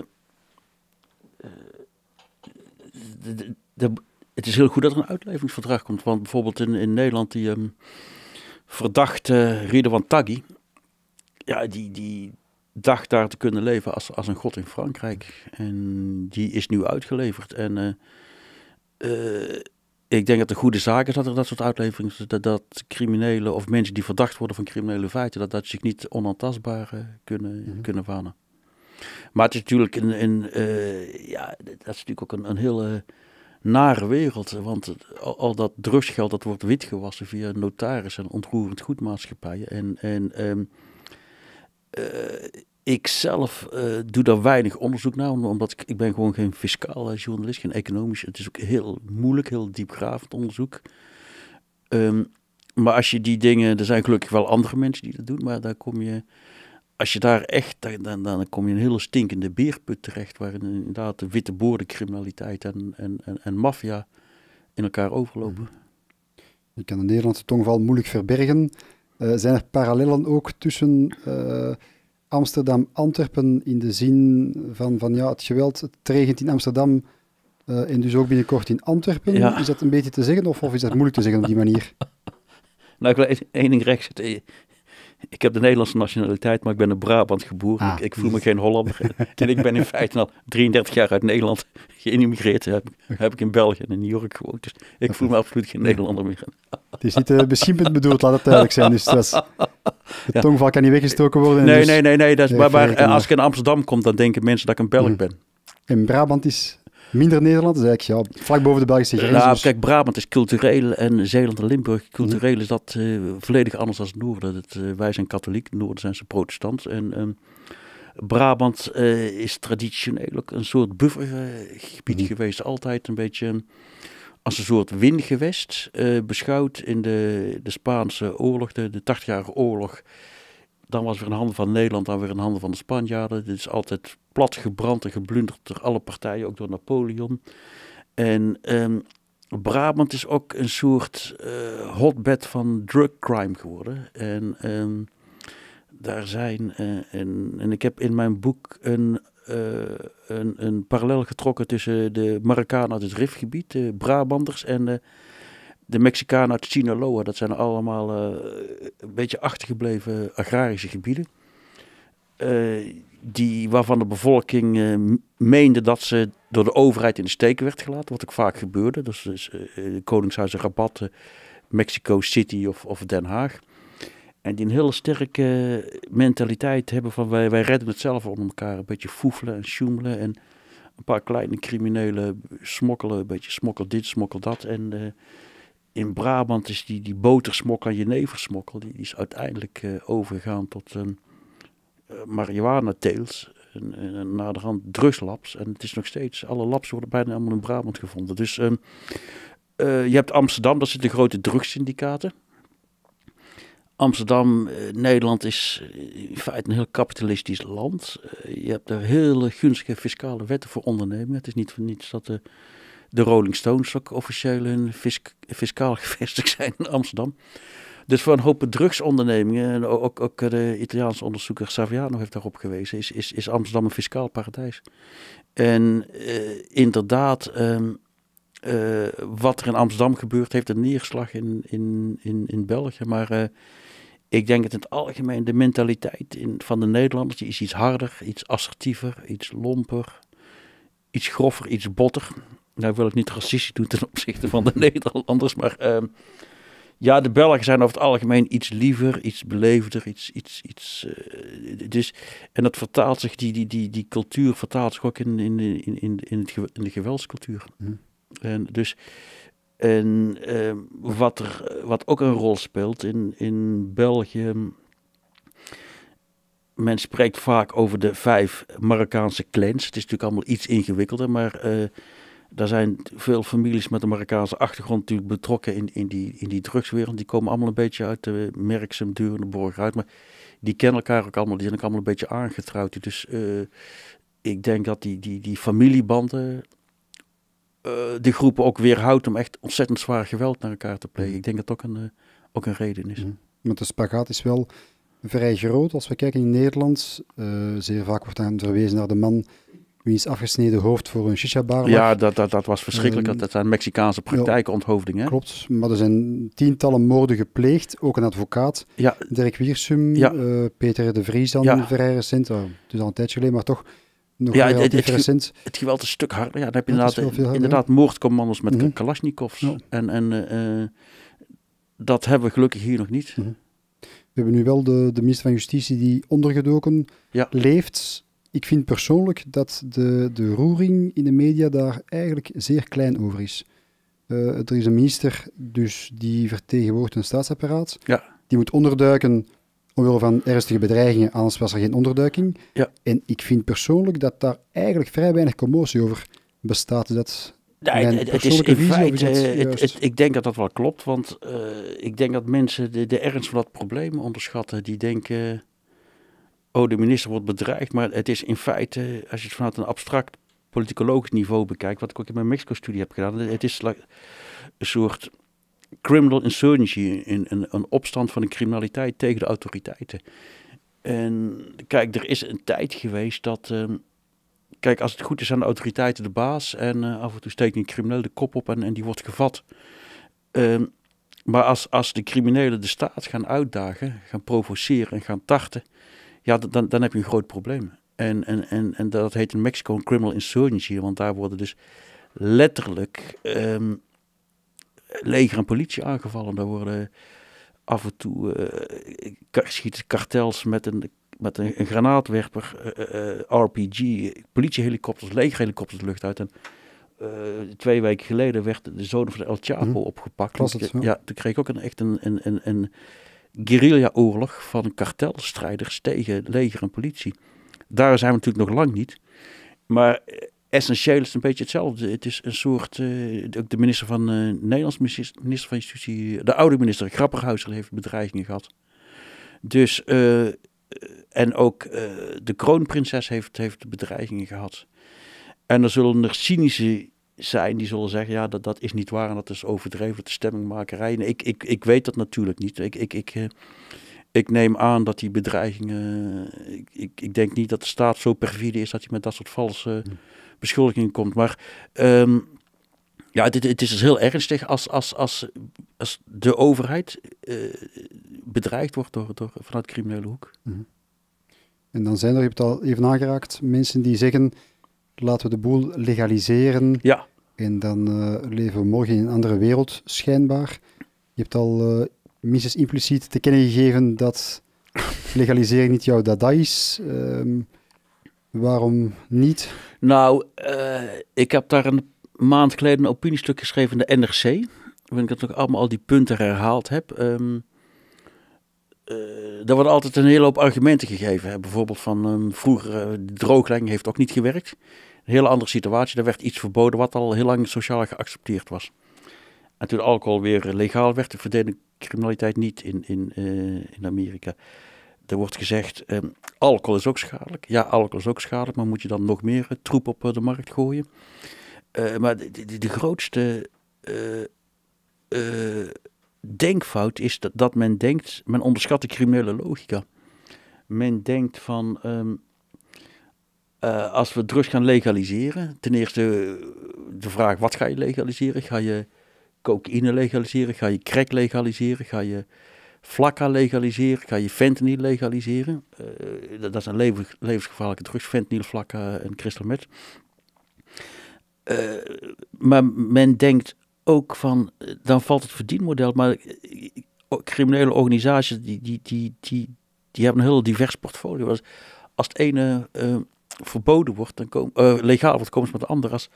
de, het is heel goed dat er een uitlevingsverdrag komt. Want bijvoorbeeld in, in Nederland, die ehm, verdachte verdachte van Taggi ja, die, die dacht daar te kunnen leven als, als een god in Frankrijk. En die is nu uitgeleverd. En eh, eh, ik denk dat de goede zaak is dat er dat soort uitleveringen, dat, dat criminelen of mensen die verdacht worden van criminele feiten, dat, dat zich niet onantastbaar eh, kunnen, mhm. kunnen vanen. Maar het is natuurlijk een, een ja, dat is natuurlijk ook een, een hele nare wereld. Want al, dat drugsgeld dat wordt witgewassen via notarissen en ontroerend goedmaatschappijen. En, en ehm, eh, ik zelf eh, doe daar weinig onderzoek naar, omdat ik, ik ben gewoon geen fiscaal eh, journalist, geen economisch. Het is ook heel moeilijk, heel diepgravend onderzoek. Ehm, maar als je die dingen, er zijn gelukkig wel andere mensen die dat doen, maar daar kom je, als je daar echt, dan, dan kom je een hele stinkende beerput terecht, waarin inderdaad de witte boordencriminaliteit en, en, en, maffia in elkaar overlopen. Je kan de Nederlandse tongval moeilijk verbergen, eh, zijn er parallellen ook tussen uh, eh, Amsterdam-Antwerpen in de zin van, van ja, het geweld, het regent in Amsterdam eh, en dus ook binnenkort in Antwerpen? Is dat een beetje te zeggen of, of is dat moeilijk te zeggen op die manier? (laughs) Nou, ik wil één ding recht ik heb de Nederlandse nationaliteit, maar ik ben een Brabant geboren. Ah. ik, voel me geen Hollander. (laughs) en ik ben in feite al 33 jaar uit Nederland geïmmigreerd. Heb, ik in België en in New York gewoond. Dus ik voel me absoluut geen Nederlander meer. Het is niet uh, eh, beschimpend bedoeld, laat het duidelijk zijn. Dus dat (laughs) de tongval kan niet weggestoken worden. Nee, dus nee, nee. nee dat is, maar, maar eh, als ik in Amsterdam kom, dan denken mensen dat ik een Belg mm. ben. En Brabant is Minder Nederland is eigenlijk ja, vlak boven de Belgische grens. Ja, dus. kijk, Brabant is cultureel en Zeeland en Limburg cultureel mhm. is dat eh, volledig anders dan het noorden. Dat, eh, wij zijn katholiek, noorden zijn ze protestant. En ehm, Brabant eh, is traditioneel ook een soort buffergebied mhm. geweest. Altijd een beetje ehm, als een soort windgewest beschouwd in de, de Spaanse oorlog, de, de 80-jarige oorlog dan was weer een handen van Nederland, dan weer een handen van de Spanjaarden. Dit is altijd plat gebrand en geblunderd door alle partijen, ook door Napoleon. En ehm, Brabant is ook een soort eh, hotbed van drug crime geworden. En ehm, daar zijn, eh, en, en ik heb in mijn boek een eh, een, een parallel getrokken tussen de Marokkanen uit het Rifgebied, de Brabanders en de Mexicaan uit Sinaloa, dat zijn allemaal eh, een beetje achtergebleven agrarische gebieden. Eh, die, waarvan de bevolking eh, meende dat ze door de overheid in de steek werd gelaten, wat ook vaak gebeurde. Dat is dus, Koningshuizen Rabat, Mexico City of, of Den Haag. En die een hele sterke mentaliteit hebben van wij, wij redden het zelf onder elkaar. Een beetje foefelen en sjoemelen en een paar kleine criminelen smokkelen. Een beetje smokkel dit, smokkel dat. En in Brabant is die, die botersmokkel en jeneversmokkel, die, die is uiteindelijk eh, overgegaan tot ehm, eh, een uh, marihuana-teels. En, en, en drugslabs. En het is nog steeds, alle labs worden bijna allemaal in Brabant gevonden. Dus ehm, eh, je hebt Amsterdam, dat zit de grote drugssyndicaten. Amsterdam, Nederland is in feite een heel kapitalistisch land. je hebt er hele gunstige fiscale wetten voor ondernemingen. Het is niet voor niets dat de de Rolling Stones ook officieel hun fiscaal (laughs) gevestigd zijn in Amsterdam. Dus voor een hoop drugsondernemingen, en ook, ook de Italiaanse onderzoeker Saviano heeft daarop gewezen, is, is, is Amsterdam een fiscaal paradijs. En eh, inderdaad, ehm, eh, wat er in Amsterdam gebeurt, heeft een neerslag in, in, in, in België. Maar eh, ik denk dat in het algemeen de mentaliteit in, van de Nederlanders is iets harder, iets assertiever, iets lomper, iets grover, iets botter nou wil ik niet racistisch doen ten (laughs) opzichte van de Nederlanders, maar ehm, ja, de Belgen zijn over het algemeen iets liever, iets beleefder, iets, iets, iets. Uh, dus, en dat vertaalt zich, die, die, die, die cultuur vertaalt zich ook in, in, in, in, in, in de geweldscultuur. Mhm. En dus, en ehm, wat, er, wat ook een rol speelt in, in België. Men spreekt vaak over de vijf Marokkaanse clans. Het is natuurlijk allemaal iets ingewikkelder, maar eh, daar zijn veel families met een Marokkaanse achtergrond natuurlijk betrokken in, in, die, in die drugswereld. Die komen allemaal een beetje uit de Merksem, durende uit. Maar die kennen elkaar ook allemaal, die zijn ook allemaal een beetje aangetrouwd. Dus eh, ik denk dat die, die, die familiebanden uh, eh, de groepen ook weerhoudt om echt ontzettend zwaar geweld naar elkaar te plegen. Mm. Ik denk dat dat ook een, eh, ook een reden is. Mm. Want de spagaat is wel vrij groot. Als we kijken in Nederland, zeer vaak wordt aan verwezen naar de man wie is afgesneden hoofd voor een shisha-bar Ja, dat, dat, dat was verschrikkelijk. Ehm, dat zijn Mexicaanse praktijken, onthoofdingen. Klopt, maar er zijn tientallen moorden gepleegd. Ook een advocaat, ja. Dirk Wiersum, ja. Eh, Peter de Vries dan ja. vrij recent. Uh, dus al een tijdje geleden, maar toch nog wel recent. Het geweld is een stuk harder. Ja, dan heb je inderdaad, harder, inderdaad moordcommandos met mm En, en eh, eh, dat hebben we gelukkig hier nog niet. Mhm. We hebben nu wel de, de minister van Justitie die ondergedoken leeft ik vind persoonlijk dat de, de roering in de media daar eigenlijk zeer klein over is. Eh, er is een minister dus die vertegenwoordigt een staatsapparaat. Ja. Die moet onderduiken omwille van ernstige bedreigingen, anders was er geen onderduiking. Ja. En ik vind persoonlijk dat daar eigenlijk vrij weinig commotie over bestaat. Dat ja, het, het, is in feite, eh, ik denk dat dat wel klopt, want eh, ik denk dat mensen de, de ernst van dat probleem onderschatten. Die denken, oh, de minister wordt bedreigd. Maar het is in feite, als je het vanuit een abstract politicologisch niveau bekijkt, wat ik ook in mijn Mexico-studie heb gedaan, het is een soort criminal insurgency, een, een, een opstand van de criminaliteit tegen de autoriteiten. En kijk, er is een tijd geweest dat. Ehm, kijk, als het goed is aan de autoriteiten de baas. En eh, af en toe steekt een crimineel de kop op en, en die wordt gevat. Ehm, maar als, als de criminelen de staat gaan uitdagen, gaan provoceren en gaan tarten ja, dan, dan heb je een groot probleem. En, en, en, en dat heet in Mexico een criminal insurgency, want daar worden dus letterlijk ehm, leger en politie aangevallen. Daar worden af en toe uh, schieten kartels met een, met een, granaatwerper, eh, eh, RPG, politiehelikopters, legerhelikopters lucht uit. En twee weken geleden werd de zoon van El Chapo mhm. opgepakt. ja. ja, toen kreeg ik ook een, echt een, een, een guerrilla-oorlog van kartelstrijders tegen leger en politie. Daar zijn we natuurlijk nog lang niet. Maar essentieel is het een beetje hetzelfde. Het is een soort, eh, ook de minister van uh, Nederlands, minister van Justitie, de oude minister Grapperhuizer heeft bedreigingen gehad. Dus, eh, en ook de kroonprinses heeft, heeft bedreigingen gehad. En er zullen er cynische zijn die zullen zeggen, ja, dat, dat is niet waar en dat is overdreven, dat stemmingmakerij. ik, ik, ik weet dat natuurlijk niet. Ik, ik, ik, eh, ik neem aan dat die bedreigingen, ik, ik, ik, denk niet dat de staat zo perfide is dat hij met dat soort valse hm. beschuldigingen komt. Maar ehm, ja, het, het is dus heel ernstig als, als, als, als de overheid eh, bedreigd wordt door, door, vanuit criminele hoek. Hm. En dan zijn er, je hebt het al even aangeraakt, mensen die zeggen laten we de boel legaliseren. Ja. En dan eh, leven we morgen in een andere wereld, schijnbaar. Je hebt al eh, minstens impliciet te kennen gegeven dat (laughs) legalisering niet jouw dada is. Ehm, waarom niet? Nou, eh, ik heb daar een maand geleden een opiniestuk geschreven in de NRC. Waarin ik natuurlijk allemaal al die punten herhaald heb. Um, ehm, daar worden altijd een hele hoop argumenten gegeven. Hè. Bijvoorbeeld van ehm, vroeger, uh, de drooglegging heeft ook niet gewerkt hele andere situatie. Er werd iets verboden wat al heel lang sociaal geaccepteerd was. En toen alcohol weer legaal werd, verdween criminaliteit niet in, in, eh, in Amerika. Er wordt gezegd, ehm, alcohol is ook schadelijk. Ja, alcohol is ook schadelijk, maar moet je dan nog meer eh, troep op eh, de markt gooien? maar de, de, grootste uh, denkfout is dat, dat men denkt, men onderschat de criminele logica. Men denkt van, ehm, eh, als we drugs gaan legaliseren, ten eerste eh, de vraag wat ga je legaliseren? Ga je cocaïne legaliseren? Ga je crack legaliseren? Ga je vlakka legaliseren? Ga je fentanyl legaliseren? Eh, dat is een levensgevaarlijke drugs, fentanyl, flacca en crystal meth. maar men denkt ook van, dan valt het verdienmodel, maar criminele organisaties die, die, die, die, die hebben een heel divers portfolio. Als, als het ene verboden wordt, dan komen eh, legaal wordt, komen ze met de ander als,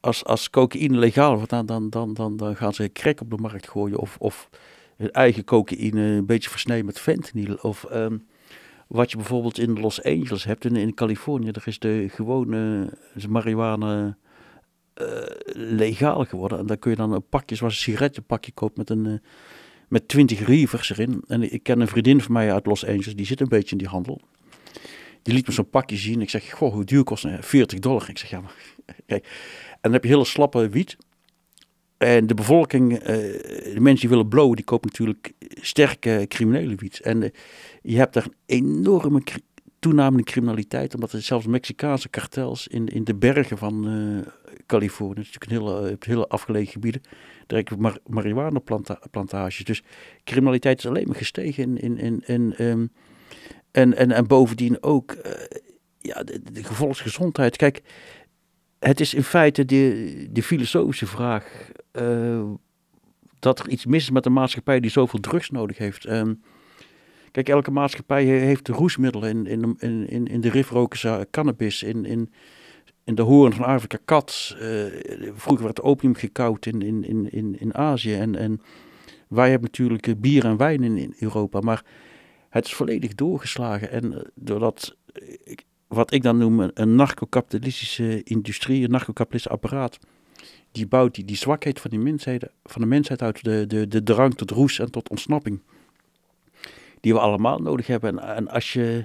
als, als cocaïne legaal wordt, dan, dan, dan, dan, gaan ze krek op de markt gooien of, of hun eigen cocaïne een beetje versneden met fentanyl of... Ehm, wat je bijvoorbeeld in Los Angeles hebt in, Californië, daar is de gewone marihuana eh, legaal geworden. En dan kun je dan een pakje, zoals een sigarettenpakje koopt met een eh, met twintig reevers erin. En ik ken een vriendin van mij uit Los Angeles, die zit een beetje in die handel. Die liet me zo'n pakje zien. Ik zeg, goh, hoe duur kost het? Eh, 40 dollar. Ik zeg, ja, maar kijk. En dan heb je hele slappe wiet. En de bevolking, eh, de mensen die willen blowen, die kopen natuurlijk sterke criminele wiet. En eh, je hebt daar een enorme toename in criminaliteit, omdat er zelfs Mexicaanse kartels in, in de bergen van uh, Californië, natuurlijk een hele, hele afgelegen gebieden, daar heb mar marihuana plantages. Dus criminaliteit is alleen maar gestegen in, in, in, in ehm, en, en, en bovendien ook uh, ja, de, de, gevolgsgezondheid. Kijk, het is in feite de, de filosofische vraag eh, dat er iets mis is met een maatschappij die zoveel drugs nodig heeft. Ehm, kijk, elke maatschappij heeft roesmiddelen in, in, in, in, de rifroken cannabis, in, in, in de hoorn van Afrika kat. Eh, vroeger werd opium gekauwd in, in, in, in Azië en, en wij hebben natuurlijk bier en wijn in, in Europa, maar het is volledig doorgeslagen. En eh, doordat, eh, wat ik dan noem, een narcocapitalistische industrie, een narcocapitalistisch apparaat, die bouwt die, die zwakheid van, die mensheid, van de mensheid uit, de, de, de drang tot roes en tot ontsnapping. Die we allemaal nodig hebben. En, en als je.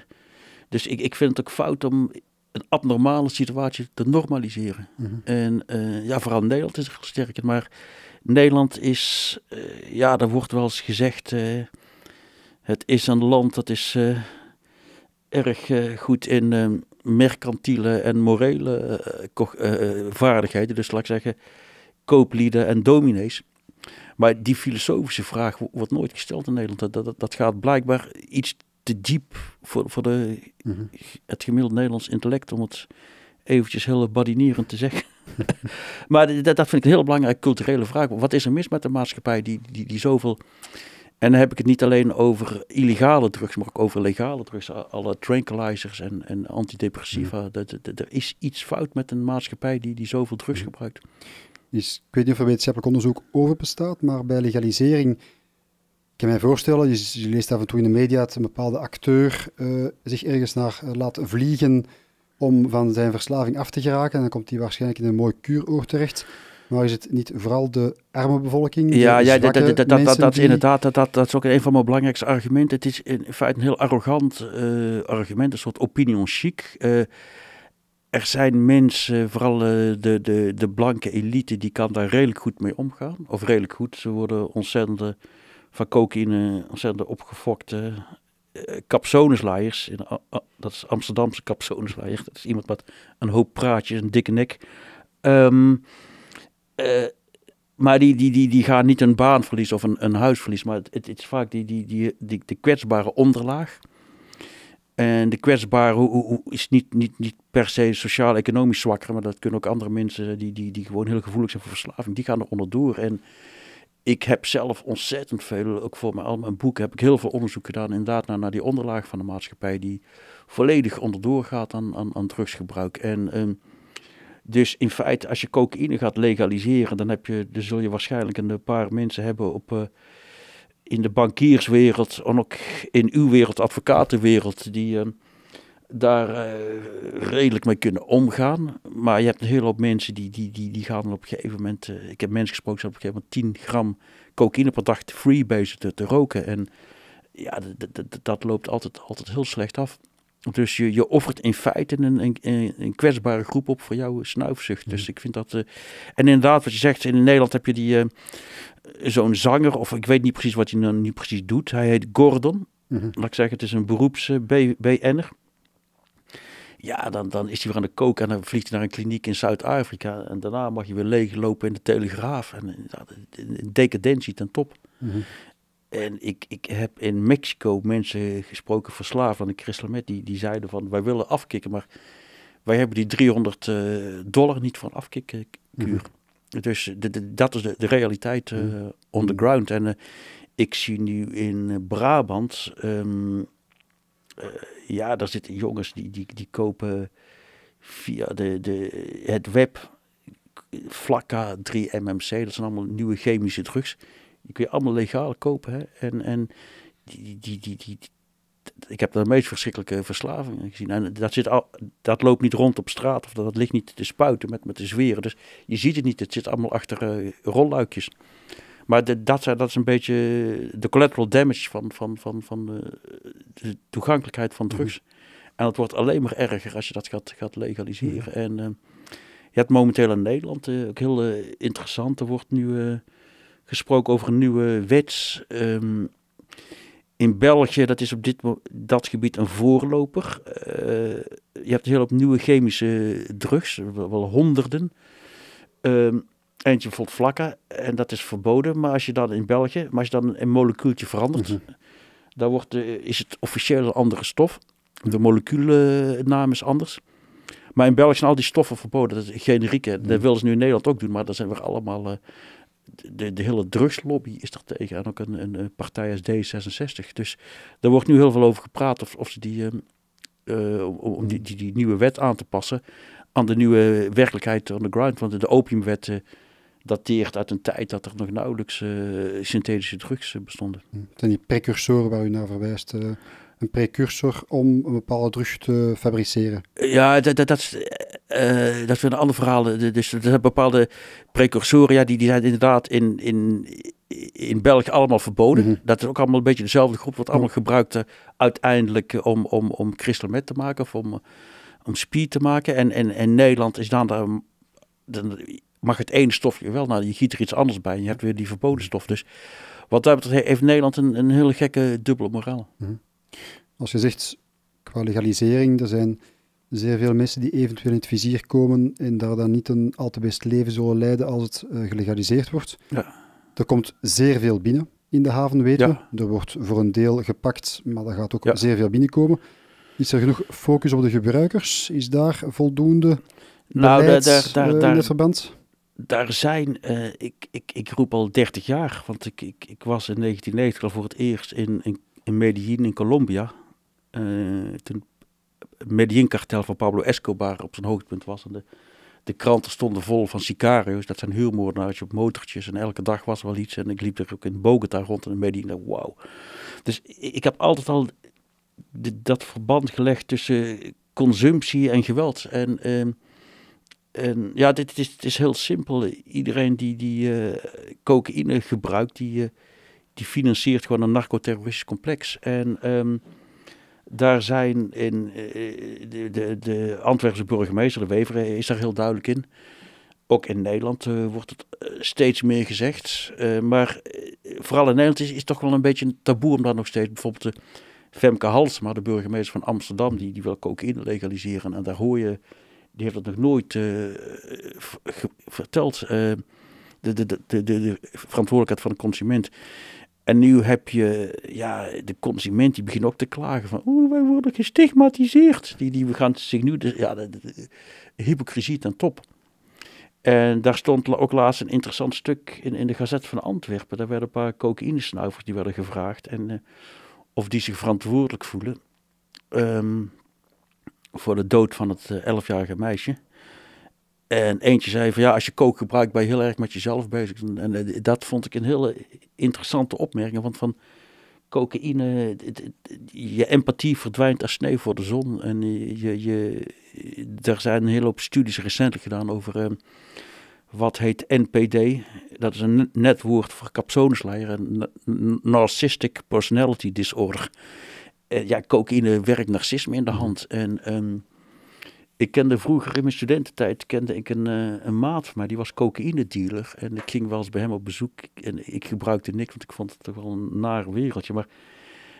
Dus ik, ik vind het ook fout om een abnormale situatie te normaliseren. Mhm. En eh, ja, vooral Nederland is er sterk in, maar Nederland is, uh, ja, daar wordt wel eens gezegd, het is een land dat is eh, erg eh, goed in uh, mercantiele en morele vaardigheden. Dus laat ik zeggen, kooplieden en dominees. Maar die filosofische vraag wordt nooit gesteld in Nederland. Dat, dat, gaat blijkbaar iets te diep voor, voor de, mhm. het gemiddelde Nederlands intellect om het eventjes heel badinerend te zeggen. (laughs) maar dat, dat, vind ik een heel belangrijke culturele vraag. Wat is er mis met de maatschappij die, die, die zoveel en dan heb ik het niet alleen over illegale drugs, maar ook over legale drugs. Alle tranquilizers en, en antidepressiva. Mm-hmm. Dat, er is iets fout met een maatschappij die, die zoveel drugs mm-hmm. gebruikt. Dus, ik weet niet of er wetenschappelijk onderzoek over bestaat, maar bij legalisering ik kan mij voorstellen, je, leest af en toe in de media dat een bepaalde acteur eh, zich ergens naar eh, laat vliegen om van zijn verslaving af te geraken. En dan komt hij waarschijnlijk in een mooi kuuroor terecht. Maar nou is het niet vooral de arme bevolking? Ja, ja dat, dat, dat, dat, dat, inderdaad, dat, dat, dat is ook een van mijn belangrijkste argumenten. Het is in feite een heel arrogant eh, argument, een soort opinion chic. Eh, er zijn mensen, vooral eh, de, de, de blanke elite, die kan daar redelijk goed mee omgaan. Of redelijk goed, ze worden ontzettend van cocaïne, ontzettend opgefokte kapsoneslaaiers. dat is Amsterdamse kapsoneslaaier. Dat is iemand met een hoop praatjes, een dikke nek. Ehm, eh, maar die, die, die, die gaan niet een baan verliezen of een, een huis verliezen. Maar het, het, is vaak die, die, die, die, de kwetsbare onderlaag. En de kwetsbare hoe, hoe, is niet, niet, niet per se sociaal-economisch zwakker. Maar dat kunnen ook andere mensen die, die, die gewoon heel gevoelig zijn voor verslaving. Die gaan er onderdoor. En ik heb zelf ontzettend veel, ook voor mijn, al mijn boek heb ik heel veel onderzoek gedaan. Inderdaad naar, naar die onderlaag van de maatschappij. Die volledig onderdoor gaat aan, aan, aan drugsgebruik. En... Ehm, dus in feite, als je cocaïne gaat legaliseren, dan, heb je, zul je waarschijnlijk een paar mensen hebben op, eh, in de bankierswereld en ook in uw wereld, advocatenwereld, die eh, daar eh, redelijk mee kunnen omgaan. Maar je hebt een hele hoop mensen die, die, die, die gaan op een gegeven moment, ik heb mensen gesproken, hebben op een gegeven moment 10 gram cocaïne per dag freebase te, te roken. En ja, dat loopt altijd, altijd heel slecht af. Dus je, je offert in feite een, een, een kwetsbare groep op voor jouw snuifzucht. Dus mhm. ik vind dat. Eh, en inderdaad, wat je zegt, in Nederland heb je die. Eh, zo'n zanger, of ik weet niet precies wat hij nou nu precies doet. Hij heet Gordon. Mm Laat ik zeggen, het is een beroeps eh, B, Ja, dan, dan is hij weer aan de kook en dan vliegt hij naar een kliniek in Zuid-Afrika. En daarna mag je weer leeglopen in de Telegraaf. En in decadentie ten top. Mm en ik, ik heb in Mexico mensen gesproken, verslaafd aan de Christelmet, die, die zeiden van wij willen afkicken, maar wij hebben die 300 eh, dollar niet van afkicken mhm. Dus dat is de, de realiteit uh, on the ground. En eh, ik zie nu in Brabant, ehm, ja, daar zitten jongens die, die, die kopen via de, de, het web, Flakka, 3MMC, dat zijn allemaal nieuwe chemische drugs. Die kun je allemaal legaal kopen. Hè? En, en die, die, die, die, ik heb de meest verschrikkelijke verslavingen gezien. En dat, zit al, dat loopt niet rond op straat of dat, dat ligt niet te spuiten met, met de zweren. Dus je ziet het niet, het zit allemaal achter eh, rolluikjes. Maar de, dat, dat is een beetje de collateral damage van, van, van, van eh, de, toegankelijkheid van mhm. drugs. En het wordt alleen maar erger als je dat gaat, gaat legaliseren. Mhm. En eh, je hebt momenteel in Nederland ook heel interessant, er wordt nu gesproken over een nieuwe wet. Ehm, in België, dat is op dit, dat gebied een voorloper. Eh, je hebt heel op nieuwe chemische drugs, wel, honderden. Um, eentje bijvoorbeeld vlakken, en dat is verboden. Maar als je dan in België, maar als je dan een molecuultje verandert, mhm. dan wordt is het officieel een andere stof. De moleculennaam is anders. Maar in België zijn al die stoffen verboden. Dat is generiek. dat mhm. willen ze nu in Nederland ook doen, maar dat zijn we allemaal eh, de, de hele drugslobby is er tegen. En ook een, een, partij als D66. Dus daar wordt nu heel veel over gepraat. Of, of ze die, ehm, eh, om die, die, die, nieuwe wet aan te passen. Aan de nieuwe werkelijkheid on the ground. Want de opiumwet eh, dateert uit een tijd dat er nog nauwelijks eh, synthetische drugs bestonden. En hm. die precursoren waar u naar verwijst een precursor om een bepaalde drugs te fabriceren. Ja, dat, dat, dat, uh, dat is een ander verhaal. Dus er zijn bepaalde precursoria die, die zijn inderdaad in, in, in België allemaal verboden. Mhm. Dat is ook allemaal een beetje dezelfde groep, wat allemaal gebruikt uiteindelijk om, om, om crystal met te maken of om, eh, om speed te maken. En, en, en Nederland is dan daar... Dan mag het ene stofje wel, nou, je giet er iets anders bij en je hebt weer die verboden stof. Dus wat dat betreft heeft Nederland een, een hele gekke dubbele moraal. Mhm. Als je zegt qua legalisering, er zijn zeer veel mensen die eventueel in het vizier komen en daar dan niet een al te best leven zullen leiden als het uh, gelegaliseerd wordt. Ja. Er komt zeer veel binnen in de haven, weten ja. we. Er wordt voor een deel gepakt, maar er gaat ook zeer veel binnenkomen. Is er genoeg focus op de gebruikers? Is daar voldoende nou, beleid, daar, eh, in daar, verband? Daar zijn, eh, ik, ik, ik roep al 30 jaar, want ik, ik, ik was in 1990 al voor het eerst in, in in Medellin in Colombia, eh, toen het Medellin-kartel van Pablo Escobar op zijn hoogtepunt was. En de, kranten stonden vol van sicarios. Dat zijn huurmoordenaars op motortjes. En elke dag was er wel iets. En ik liep er ook in Bogota rond en in Medellin. Wauw. Dus ik heb altijd al dat verband gelegd tussen consumptie en geweld. En, ehm, en ja, dit, het is, is heel simpel. Iedereen die, die eh, cocaïne gebruikt, die, eh, die financiert gewoon een narcoterroristisch complex. En ehm, daar zijn in eh, de, de, de Antwerpse burgemeester, de Wever, eh, is daar heel duidelijk in. Ook in Nederland eh, wordt het steeds meer gezegd. maar vooral in Nederland is, het toch wel een beetje een taboe om daar nog steeds bijvoorbeeld de Femke Halsma, de burgemeester van Amsterdam, die, die wil cocaïne legaliseren. En daar hoor je, die heeft dat nog nooit uh, verteld, de, de, de, de, verantwoordelijkheid van de consument. En nu heb je ja, de consument die begint ook te klagen van oeh, wij worden gestigmatiseerd. Die, die we gaan zich nu, dus, ja, de, hypocrisie ten top. En daar stond ook laatst een interessant stuk in, in de Gazet van Antwerpen. Daar werden een paar cocaïnesnuivers die werden gevraagd en, eh, of die zich verantwoordelijk voelen ehm, voor de dood van het eh, elfjarige meisje. En eentje zei van ja, als je kook gebruikt, ben je heel erg met jezelf bezig. En, eh, dat vond ik een hele interessante opmerking. Want van cocaïne, je empathie verdwijnt als sneeuw voor de zon. En je, je, er zijn een hele hoop studies recentelijk gedaan over ehm, wat heet NPD. Dat is een net woord voor capsonesleier, narcissistic personality disorder. Eh, ja, cocaïne werkt narcisme in de mhm. hand. En ehm, ik kende vroeger in mijn studententijd kende ik een, eh, een maat maar die was dealer. En ik ging wel eens bij hem op bezoek en ik gebruikte niks, want ik vond het toch wel een naar wereldje. Maar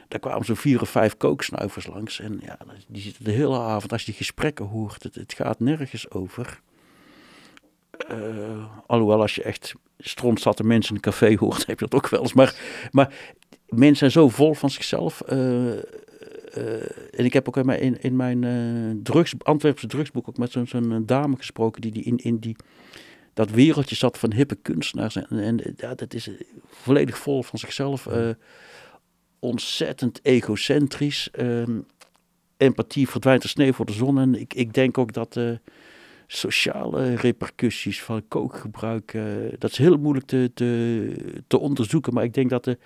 daar kwamen zo'n vier of vijf kooksnuivers langs. En ja, die zitten de hele avond, als je die gesprekken hoort, het, het gaat nergens over. Eh, alhoewel, als je echt strontzatte mensen in een café hoort, (laughs) heb je dat ook wel eens. Maar, maar mensen zijn zo vol van zichzelf. Eh, eh, en ik heb ook in mijn, in, eh, Antwerpse drugsboek ook met zo'n eh, dame gesproken die, die in, in die dat wereldje zat van hippe kunstenaars. En, en ja, dat is volledig vol van zichzelf. Uh, ontzettend egocentrisch. Ehm, empathie verdwijnt als sneeuw voor de zon. En ik, ik denk ook dat sociale repercussies van kookgebruik... dat is heel moeilijk te, te, te onderzoeken. Maar ik denk dat de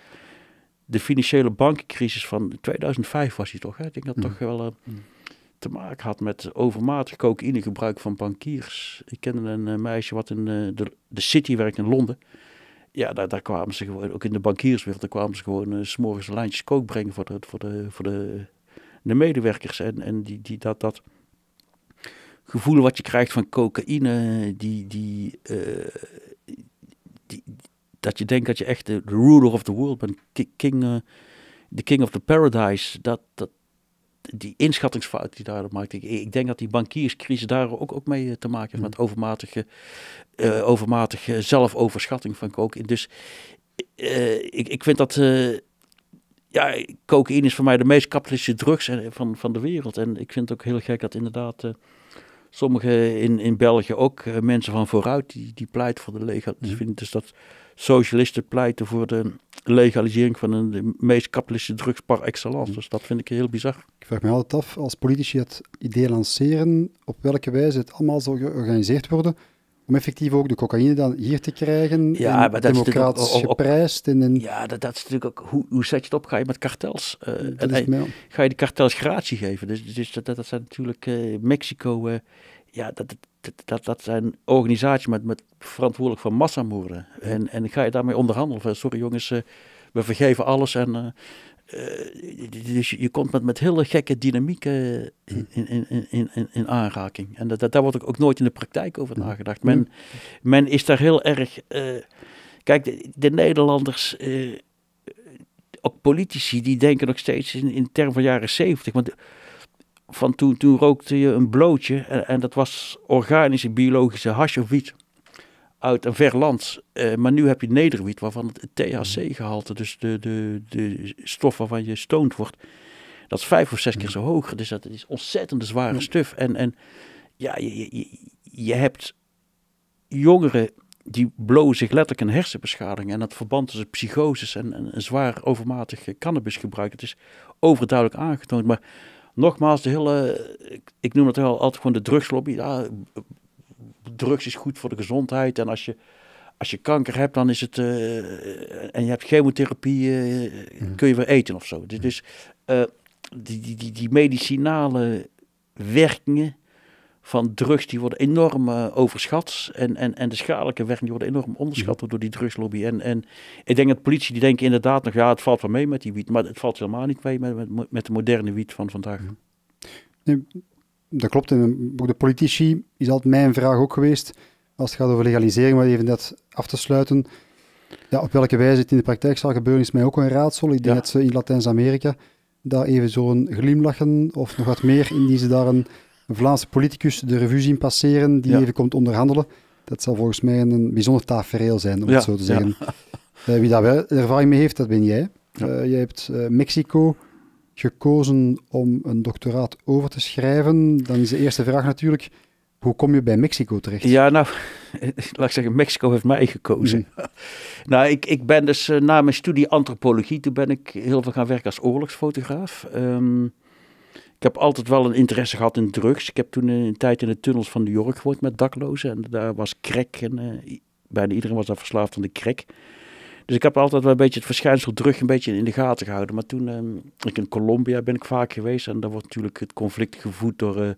de financiële bankencrisis van 2005 was die toch? Ik denk dat toch wel eh, te maken had met overmatig cocaïnegebruik van bankiers. Ik kende een eh, meisje wat in eh, de, de City werkt in Londen. Ja, daar, daar, kwamen ze gewoon, ook in de bankierswereld, daar kwamen ze gewoon s s'morgens lijntjes kook brengen voor de, voor de, voor de, de medewerkers. En, en die, die, dat, dat gevoel wat je krijgt van cocaïne, die, die dat je denkt dat je echt de ruler of the world bent, king, de eh, king of the paradise. Dat, dat, die inschattingsfout die daar maakt. Ik, denk dat die bankierscrisis daar ook, ook mee eh, te maken heeft. Mm. Met overmatige, eh, overmatige zelfoverschatting van cocaïne. Dus ik, ik vind dat. ja, cocaïne is voor mij de meest kapitalistische drugs van, van de wereld. En ik vind het ook heel gek dat inderdaad. Sommigen in, in België ook mensen van vooruit die, die pleit voor de legalisering. Mm. Dus dat, socialisten pleiten voor de legalisering van een, de meest kapitalistische drugs par excellence. Mm. Dus dat vind ik heel bizar. Ik vraag me altijd af, als politici het idee lanceren, op welke wijze het allemaal zal georganiseerd worden om effectief ook de cocaïne dan hier te krijgen, ja, maar dat democratisch is geprijsd. In een... Ja, dat, is natuurlijk ook... Hoe, zet je het op? Ga je met kartels? Eh, ga je de kartels gratie geven? Dus, dus dat, dat, zijn natuurlijk uh, Mexico... Eh, ja, dat, dat, dat, dat zijn organisaties met, met verantwoordelijk voor massamoorden. En, en ga je daarmee onderhandelen? sorry jongens, eh, we vergeven alles. En, eh, eh, dus je komt met, met hele gekke dynamieken in, in, in, in, aanraking. En dat, dat, daar wordt ook, ook nooit in de praktijk over nagedacht. Men, men is daar heel erg. kijk, de, de Nederlanders ook politici die denken nog steeds in, in termen van jaren zeventig. Want van toen, toen rookte je een blootje en, en dat was organische, biologische hash of wiet uit een ver land. Eh, maar nu heb je nederwiet waarvan het THC-gehalte, mm. dus de, de, de stof waarvan je stoned wordt, dat is vijf of zes keer mm. zo hoog. Dus dat is ontzettend zware ja. Mm. stuf. En, en ja, je, je, je hebt jongeren die blozen zich letterlijk een hersenbeschadiging. En dat verband tussen psychoses en, een zwaar overmatig cannabisgebruik. Het is overduidelijk aangetoond. Maar nogmaals, de hele, ik, noem het wel altijd gewoon de drugslobby. Ja, drugs is goed voor de gezondheid. En als je, als je kanker hebt, dan is het. Eh, en je hebt chemotherapie, eh, mhm. kun je weer eten of zo. Dus, dus die, die, die medicinale werkingen van drugs die worden enorm eh, overschat. En, en, en de schadelijke werking die worden enorm onderschat mhm. door die drugslobby. En, en ik denk dat politie die denken inderdaad nog, ja, het valt wel mee met die wiet. Maar het valt helemaal niet mee met, met, met de moderne wiet van vandaag. Mhm. Nee, dat klopt. En eh, ook de politici is altijd mijn vraag ook geweest. Als het gaat over legalisering, maar even dat af te sluiten. Ja, op welke wijze het in de praktijk zal gebeuren, is mij ook een raadsel. Ik denk dat ze in Latijns-Amerika daar even zo'n glimlachen of nog wat meer, indien ze daar een een Vlaamse politicus de revue zien passeren, die even komt onderhandelen. Dat zal volgens mij een bijzonder tafereel zijn, om ja. het zo te zeggen. (laughs) Eh, wie daar wel ervaring mee heeft, dat ben jij. Je eh, hebt eh, Mexico gekozen om een doctoraat over te schrijven. Dan is de eerste vraag natuurlijk, hoe kom je bij Mexico terecht? Ja, nou, (laughs) laat ik zeggen, Mexico heeft mij gekozen. Mm. (laughs) nou, ik, ik ben dus na mijn studie antropologie, toen ben ik heel veel gaan werken als oorlogsfotograaf. Um, ik heb altijd wel een interesse gehad in drugs. Ik heb toen een tijd in de tunnels van New York gewoond met daklozen. En daar was crack. En eh, bijna iedereen was daar verslaafd aan de crack. Dus ik heb altijd wel een beetje het verschijnsel drug een beetje in de gaten gehouden. Maar toen, uh, ik in Colombia ben ik vaak geweest. En daar wordt natuurlijk het conflict gevoed door uh,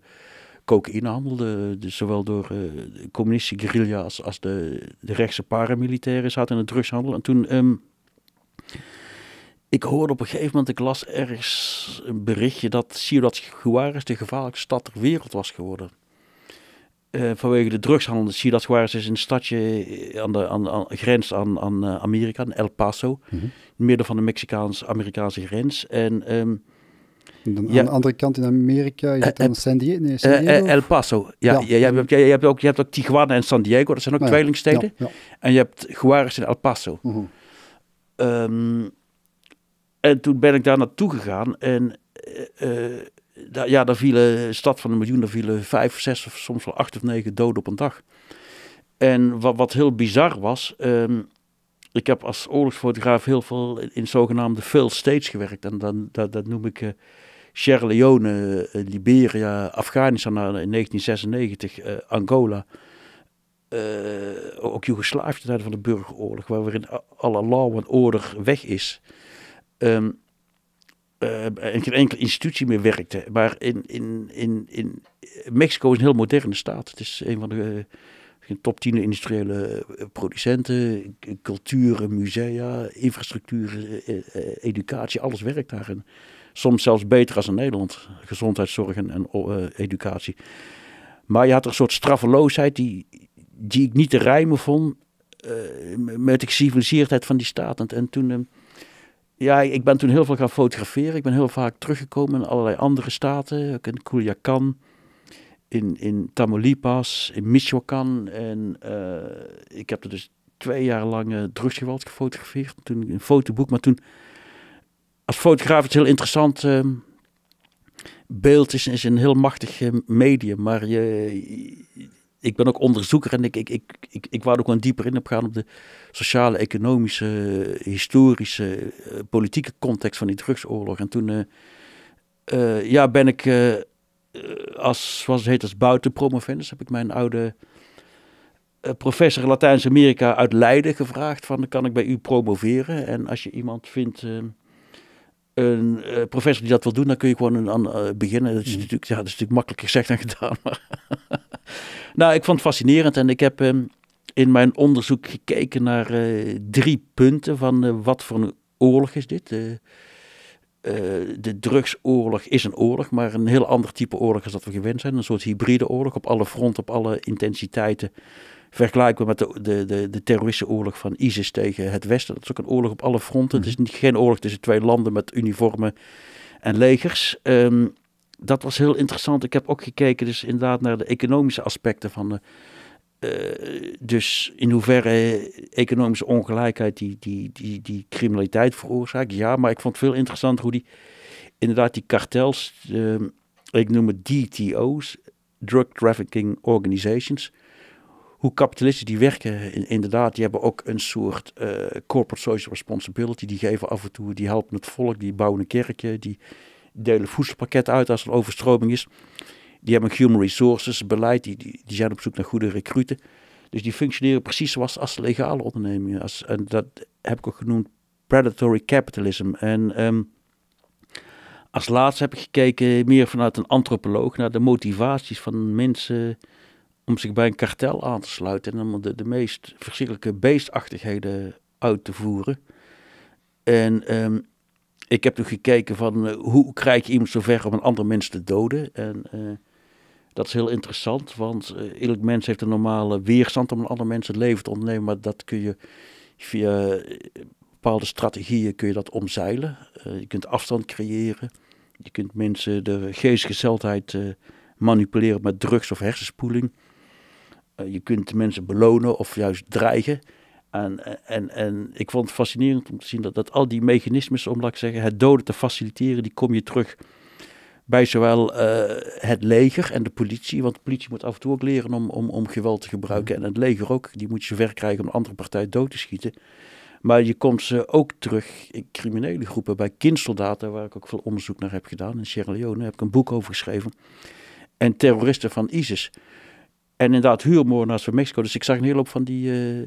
cocaïnehandel. dus zowel door eh, de communistische guerrilla als, de, de rechtse paramilitairen zaten in de drugshandel. En toen... Ehm, ik hoorde op een gegeven moment, ik las ergens een berichtje dat Ciudad Juarez de gevaarlijkste stad ter wereld was geworden. Eh, vanwege de drugshandel. Dus Ciudad Juarez is een stadje eh, aan de, aan, aan grens aan, aan eh, Amerika, aan El Paso, mhm. in het midden van de Mexicaans-Amerikaanse grens. En, ehm, aan de andere kant in Amerika je hebt uh, San Diego? Nee, El Paso. Ja, je, hebt, je, hebt ook, je hebt ook Tijuana en San Diego, dat zijn ook ah tweelingsteden. En je hebt Juarez en El Paso. Mhm. Ehm, en toen ben ik daar naartoe gegaan en eh, eh, ja, daar vielen, stad van een miljoen, daar vielen vijf, zes of soms wel acht of negen doden op een dag. En wat, wat heel bizar was, ehm, ik heb als oorlogsfotograaf heel veel in, in zogenaamde failed states gewerkt. En dan, dat, dat noem ik uh, Sierra Leone, Liberia, Afghanistan in 1996, Angola. ook Joegoslavië, tijdens tijd van de burgeroorlog, waarin alle law en order weg is en ehm, geen eh, enkele institutie meer werkte. Maar in, in, in, in Mexico is een heel moderne staat. Het is een van de eh, top 10 industriële eh, producenten, culturen, musea, infrastructuur, educatie, alles werkt daar. En soms zelfs beter als in Nederland, gezondheidszorg en, educatie. Maar je had er een soort straffeloosheid die, die ik niet te rijmen vond met de geciviliseerdheid van die staat. En, en toen ehm, ja, ik ben toen heel veel gaan fotograferen. Ik ben heel vaak teruggekomen in allerlei andere staten. Ook in Culiacan, in, in Tamaulipas, in Michoacan, En eh, ik heb er dus twee jaar lang uh, eh, drugsgeweld gefotografeerd. Toen een fotoboek, maar toen... Als fotograaf het heel interessant... Ehm, beeld is, is een heel machtig eh, medium, maar je, ik ben ook onderzoeker en ik, ik, ik, ik, ik wou er gewoon dieper in op gaan op de sociale, economische, historische, eh, politieke context van die drugsoorlog. En toen eh, eh, ja, ben ik als, zoals het heet, als buitenpromovendus, heb ik mijn oude professor Latijns-Amerika uit Leiden gevraagd van, kan ik bij u promoveren? En als je iemand vindt ehm, een eh, professor die dat wil doen, dan kun je gewoon een, aan eh, beginnen. Dat is, mm. natuurlijk, ja, is natuurlijk makkelijker gezegd dan (laughs) gedaan. Maar (laughs) nou, ik vond het fascinerend en ik heb ehm, in mijn onderzoek gekeken naar eh, drie punten van wat voor een oorlog is dit. de drugsoorlog is een oorlog, maar een heel ander type oorlog als dat we gewend zijn. Een soort hybride oorlog op alle fronten, op alle intensiteiten vergelijken met de, de, de, de oorlog van ISIS tegen het Westen. Dat is ook een oorlog op alle fronten. Het is mhm. niet, geen oorlog tussen twee landen met uniformen en legers. Ehm, dat was heel interessant. Ik heb ook gekeken dus inderdaad naar de economische aspecten van... De, eh, dus in hoeverre economische ongelijkheid die, die, die, die criminaliteit veroorzaakt. Ja, maar ik vond het veel interessant hoe die inderdaad die kartels, ehm, ik noem het DTO's, Drug Trafficking Organizations, hoe kapitalisten die werken, eh, inderdaad, die hebben ook een soort eh, corporate social responsibility. Die geven af en toe, die helpen het volk, die bouwen een kerkje, die delen voedselpakketten uit als er overstroming is. Die hebben een human resources beleid, die, die, zijn op zoek naar goede recruten. Dus die functioneren precies zoals als legale ondernemingen. Als, en dat heb ik ook genoemd predatory capitalism. En ehm, als laatste heb ik gekeken meer vanuit een antropoloog naar de motivaties van mensen om zich bij een kartel aan te sluiten en om de, de meest verschrikkelijke beestachtigheden uit te voeren. En ehm, ik heb toen gekeken van eh, hoe krijg je iemand zover om een ander mens te doden. En eh, dat is heel interessant, want uh, eh, elk mens heeft een normale weerstand om een ander mens het leven te ontnemen. Maar dat kun je via bepaalde strategieën kun je dat omzeilen. je kunt afstand creëren. Je kunt mensen de geestgezeldheid manipuleren met drugs of hersenspoeling. Eh, je kunt mensen belonen of juist dreigen. En, en, en ik vond het fascinerend om te zien dat, dat al die mechanismes, om laat ik zeggen, het doden te faciliteren, die kom je terug bij zowel eh, het leger en de politie. Want de politie moet af en toe ook leren om, om, om geweld te gebruiken. En het leger ook, die moet je zover krijgen om een andere partij dood te schieten. Maar je komt ze ook terug in criminele groepen, bij kindsoldaten, waar ik ook veel onderzoek naar heb gedaan. In Sierra Leone heb ik een boek over geschreven. En terroristen van ISIS. En inderdaad, huurmoordenaars van Mexico. Dus ik zag een hele hoop van die... Eh,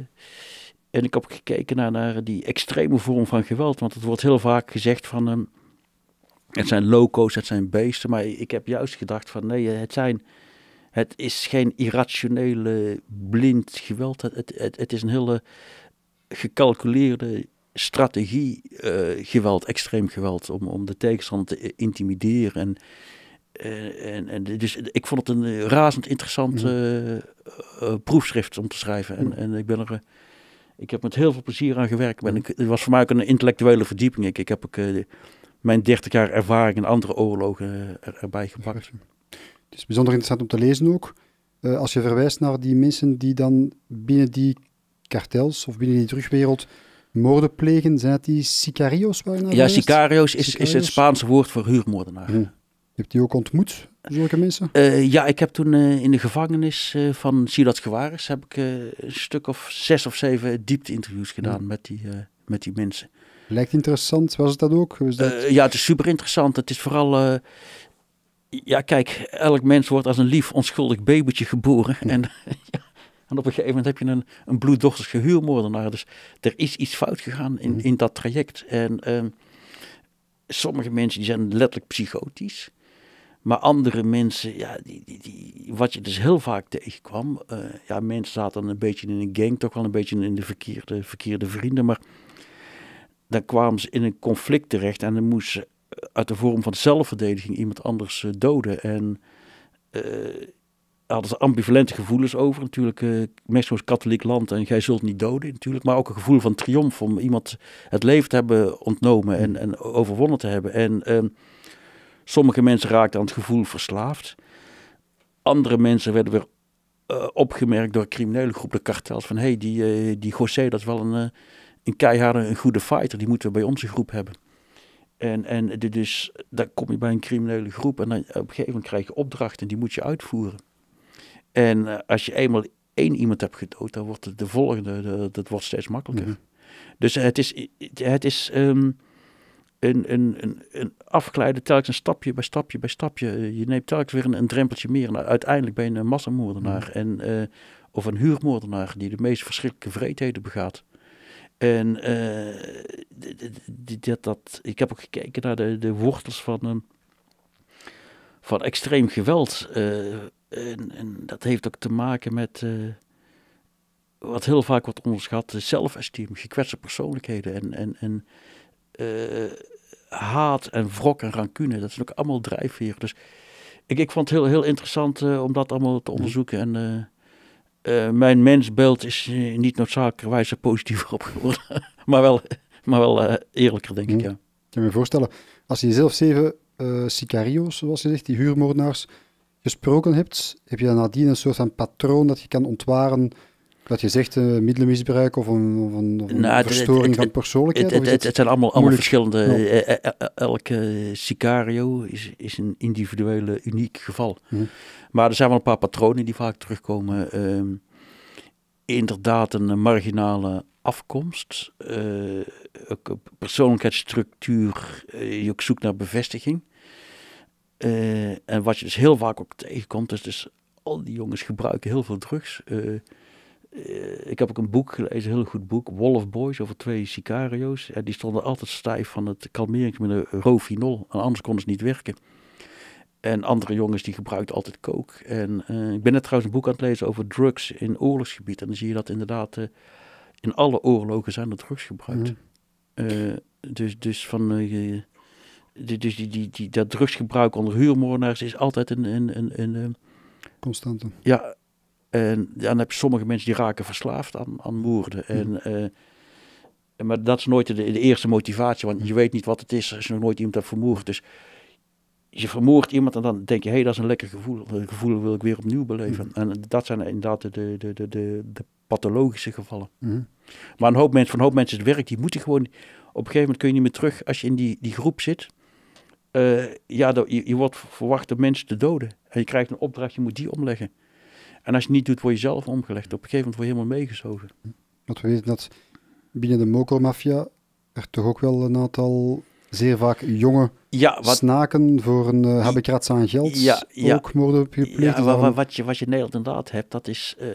en ik heb gekeken naar, naar, die extreme vorm van geweld. Want het wordt heel vaak gezegd van... Ehm, het zijn loco's, het zijn beesten. Maar ik heb juist gedacht van nee, eh, het zijn... Het is geen irrationele, blind geweld. Het, het, het is een hele gecalculeerde strategie eh, geweld, extreem geweld, om, om de tegenstander te intimideren en en, en, dus ik vond het een eh, razend interessant mm. eh, eh, proefschrift om te schrijven. En, mm. en ik ben er. ik heb met heel veel plezier aan gewerkt. Mm. het was voor mij ook een intellectuele verdieping. Ik, ik heb ook mijn 30 jaar ervaring in andere oorlogen erbij gepakt. Het is bijzonder interessant om te lezen ook. als je verwijst naar die mensen die dan binnen die kartels of binnen die drugwereld moorden plegen, zijn het die sicarios? Waar naar ja, sicarios is, is het Spaanse woord voor huurmoordenaar. Hebt die ook ontmoet, zulke mensen? Eh, ja, ik heb toen eh, in de gevangenis uh, van Silas Gewaris heb ik een stuk of zes of zeven diepte-interviews gedaan met, die, met die mensen. Lijkt interessant, was het dat ook? dat... ja, het is super interessant. Het is vooral. ja, kijk, elk mens wordt als een lief onschuldig babytje geboren. En, (laughs) ja, op een gegeven moment heb je een, een bloeddochtige huurmoordenaar. Dus er is iets fout gegaan in, mhm. in dat traject. En ehm, sommige mensen die zijn letterlijk psychotisch. Maar andere mensen, ja, die, die, die, wat je dus heel vaak tegenkwam. Eh, ja, mensen zaten een beetje in een gang, toch wel een beetje in de verkeerde, verkeerde vrienden. Maar dan kwamen ze in een conflict terecht en dan moesten ze eh, uit de vorm van zelfverdediging iemand anders eh, doden. En uh, hadden ze ambivalente gevoelens over. Natuurlijk, uh, Mexico is katholiek land en jij zult niet doden, natuurlijk. Maar ook een gevoel van triomf om iemand het leven te hebben ontnomen en, en overwonnen te hebben. En ehm, Sommige mensen raakten aan het gevoel verslaafd. Andere mensen werden weer eh, opgemerkt door criminele groepen, de kartels. Van hé, hey, die, uh, die José, dat is wel een, eh, een keiharde, een goede fighter. Die moeten we bij onze groep hebben. En, en dus, daar kom je bij een criminele groep. En dan, op een gegeven moment krijg je opdrachten. Die moet je uitvoeren. En als je eenmaal één iemand hebt gedood, dan wordt de, de volgende, dat wordt steeds makkelijker. Mhm. Dus het is, het is ehm, en, en, en, en afglijden telkens een stapje bij stapje bij stapje. Je neemt telkens weer een, een drempeltje meer. En nou, uiteindelijk ben je een massamoordenaar. Mm. En, eh, of een huurmoordenaar die de meest verschrikkelijke vreedheden begaat. En eh, dat, dat, ik heb ook gekeken naar de, de wortels van, ehm, van extreem geweld. Eh, en, en, dat heeft ook te maken met wat heel vaak wordt onderschat, zelfesteem gekwetste persoonlijkheden. En, en, en haat en wrok en rancune. Dat zijn ook allemaal drijfveren. Dus ik, ik vond het heel, heel interessant eh, om dat allemaal te onderzoeken. En eh, eh, mijn mensbeeld is niet noodzakelijkerwijs positiever op geworden. (laughs) maar wel, maar wel eerlijker, denk ik. Mm. Ja. Ik kan me voorstellen, als je zelf zeven sicario's, zoals je zegt, die huurmoordenaars, gesproken hebt, heb je dan nadien een soort van patroon dat je kan ontwaren dat je zegt uh, middelenmisbruik of een, of een, of een nou, verstoring van persoonlijkheid? Het, het, zijn allemaal, allemaal verschillende. Eh, eh, elke sicario is, is een individuele, uniek geval. Maar er zijn wel een paar patronen die vaak terugkomen. Ehm, inderdaad, een marginale afkomst, uh, persoonlijkheidsstructuur, uh, je zoekt naar bevestiging. en wat je dus heel vaak ook tegenkomt, is dus al die jongens gebruiken heel veel drugs. Eh, ik heb ook een boek gelezen, een heel goed boek, Wolf Boys, over twee sicario's. die stonden altijd stijf van het kalmeringsmiddel rofinol, en anders konden ze niet werken. En andere jongens die gebruikten altijd kook. En eh, ik ben net trouwens een boek aan het lezen over drugs in oorlogsgebied. En dan zie je dat inderdaad eh, in alle oorlogen zijn er drugs gebruikt. Mm. dus, dus van... die, dus die, die, die, dat drugsgebruik onder huurmoordenaars nou, is altijd een, een, een, een, een Constante. Ja, en dan heb je sommige mensen die raken verslaafd aan, aan hmm. En, eh, maar dat is nooit de, eerste motivatie, want je hmm. weet niet wat het is als je nog nooit iemand hebt vermoord. Dus je vermoordt iemand en dan denk je, hé, hey, dat is een lekker gevoel. Dat gevoel wil ik weer opnieuw beleven. Hmm. En dat zijn inderdaad de, de, de, de, de pathologische gevallen. Maar een hoop mensen, van een hoop mensen het werk, die moeten gewoon... Op een gegeven moment kun je niet meer terug als je in die, die groep zit. Eh, ja, je, je wordt verwacht de mensen te doden. En je krijgt een opdracht, je moet die omleggen. En als je niet doet, voor je zelf omgelegd. Op een gegeven moment wordt je helemaal meegezogen. Want we weten dat binnen de mokermafia er toch ook wel een aantal zeer vaak jonge ja, wat, snaken voor een uh, eh, habikrats aan geld. Ja, ja, ook moorden gepleegd. Ja, wat, wat, je, wat je in Nederland inderdaad hebt, dat is... Uh,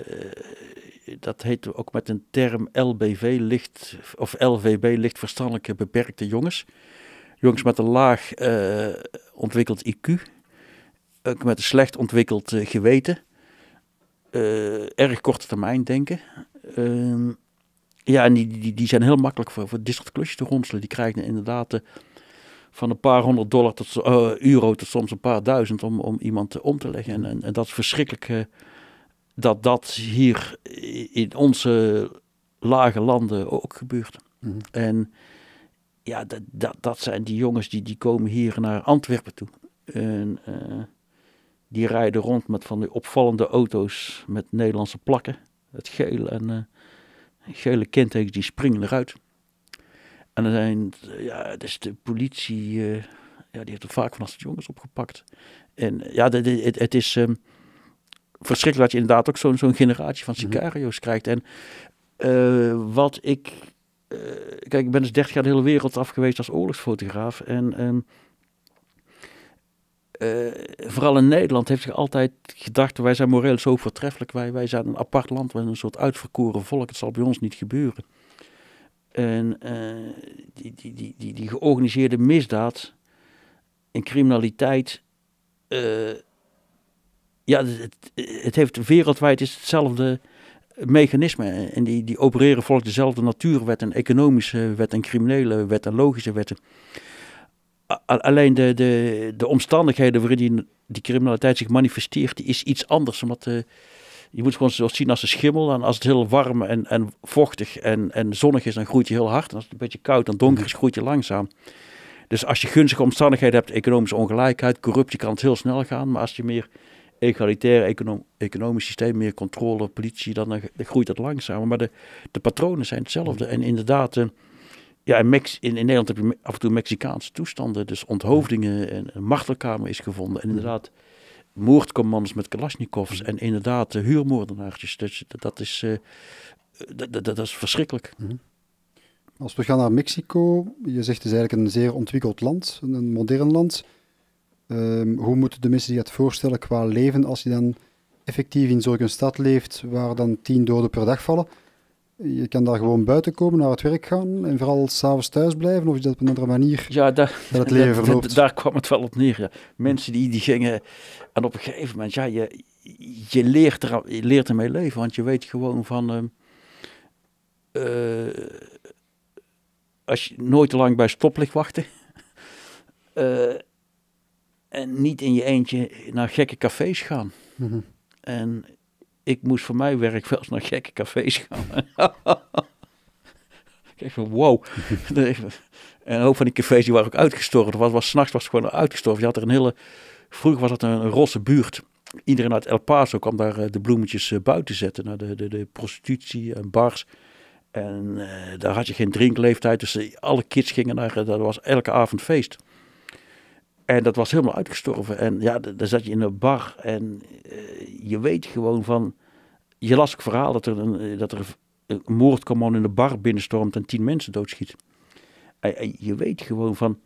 dat heet ook met een term LBV, licht, of LVB, licht verstandelijke beperkte jongens. Jongens met een laag eh, ontwikkeld IQ, ook met een slecht ontwikkeld geweten. Eh, erg korte termijn denken. Ehm, ja, en die, die, die zijn heel makkelijk voor, voor dit te ronselen. Die krijgen inderdaad eh, van een paar honderd dollar tot eh, euro tot soms een paar duizend om, om iemand om te leggen. En, en, dat is verschrikkelijk dat dat hier in onze lage landen ook gebeurt. Mm-hmm. En ja, dat, dat, dat zijn die jongens die, die komen hier naar Antwerpen toe. En, die rijden rond met van die opvallende auto's met Nederlandse plakken. Het eh, gele en uh, gele kentekens, die springen eruit. En er zijn, ja, dus de politie, eh, ja, die heeft er vaak van als de jongens opgepakt. En ja, het, is ehm, verschrikkelijk dat je inderdaad ook zo'n generatie van mhm. sicario's krijgt. En eh, wat ik, kijk, ik ben dus 30 jaar de hele wereld af geweest als oorlogsfotograaf. En ehm, vooral in Nederland heeft zich altijd gedacht, wij zijn moreel zo voortreffelijk, wij, wij zijn een apart land, wij zijn een soort uitverkoren volk, het zal bij ons niet gebeuren. En die, die, die, die, die georganiseerde misdaad en criminaliteit, ja, het, heeft wereldwijd is hetzelfde mechanisme. En die, die opereren volgens dezelfde natuurwet en economische wet en criminele wet en logische wetten alleen de, de, de omstandigheden waarin die, die criminaliteit zich manifesteert, die is iets anders. Omdat eh, je moet gewoon zo zien als een schimmel. En als het heel warm en, en vochtig en, en zonnig is, dan groeit je heel hard. En als het een beetje koud en donker is, mhm. groeit je langzaam. Dus als je gunstige omstandigheden hebt, economische ongelijkheid, corruptie, kan het heel snel gaan. Maar als je meer egalitair economisch systeem, meer controle, politie, dan, eh, dan groeit dat langzamer. Maar de, de patronen zijn hetzelfde. Mhm. En inderdaad, eh, ja, in, in, Nederland heb je af en toe Mexicaanse toestanden. Dus onthoofdingen en een machtelkamer is gevonden. En inderdaad, moordcommandos met kalasjnikovs. En inderdaad, eh, huurmoordenaartjes. Dus dat is, eh, dat is verschrikkelijk. Mhm. Als we gaan naar Mexico, je zegt het is eigenlijk een zeer ontwikkeld land, een modern land. Ehm, hoe moeten de mensen zich dat voorstellen qua leven als je dan effectief in zo'n stad leeft waar dan tien doden per dag vallen? je kan daar gewoon buiten komen, naar het werk gaan en vooral s'avonds thuis blijven? Of je dat op een andere manier ja, dat, dat het leven (laughs) daar kwam het wel op neer. Ja. Mensen die, die gingen... En op een gegeven moment, ja, je, je, leert, er, je leert ermee leven. Want je weet gewoon van... Ehm, eh, als je nooit te lang bij stoplicht wachten... (laughs) Eh, en niet in je eentje naar gekke cafés gaan. Mhm. En ik moest voor mijn werk wel eens naar gekke cafés gaan. (laughs) ik van wow. (laughs) en een hoop van die cafés die waren ook uitgestorven. Was, was, S'nachts was het gewoon uitgestorven. Je had er een hele... Vroeger was dat een, roze rosse buurt. Iedereen uit El Paso kwam daar eh, de bloemetjes eh, buiten zetten. Naar nou, de, de, de prostitutie en bars. En eh, daar had je geen drinkleeftijd. Dus alle kids gingen naar... dat was elke avond feest. En dat was helemaal uitgestorven. En ja, dan zat je in een bar en eh, je weet gewoon van... Je las ik verhaal dat er een, eh, dat er een in de bar binnenstormt en tien mensen doodschiet. je weet gewoon van...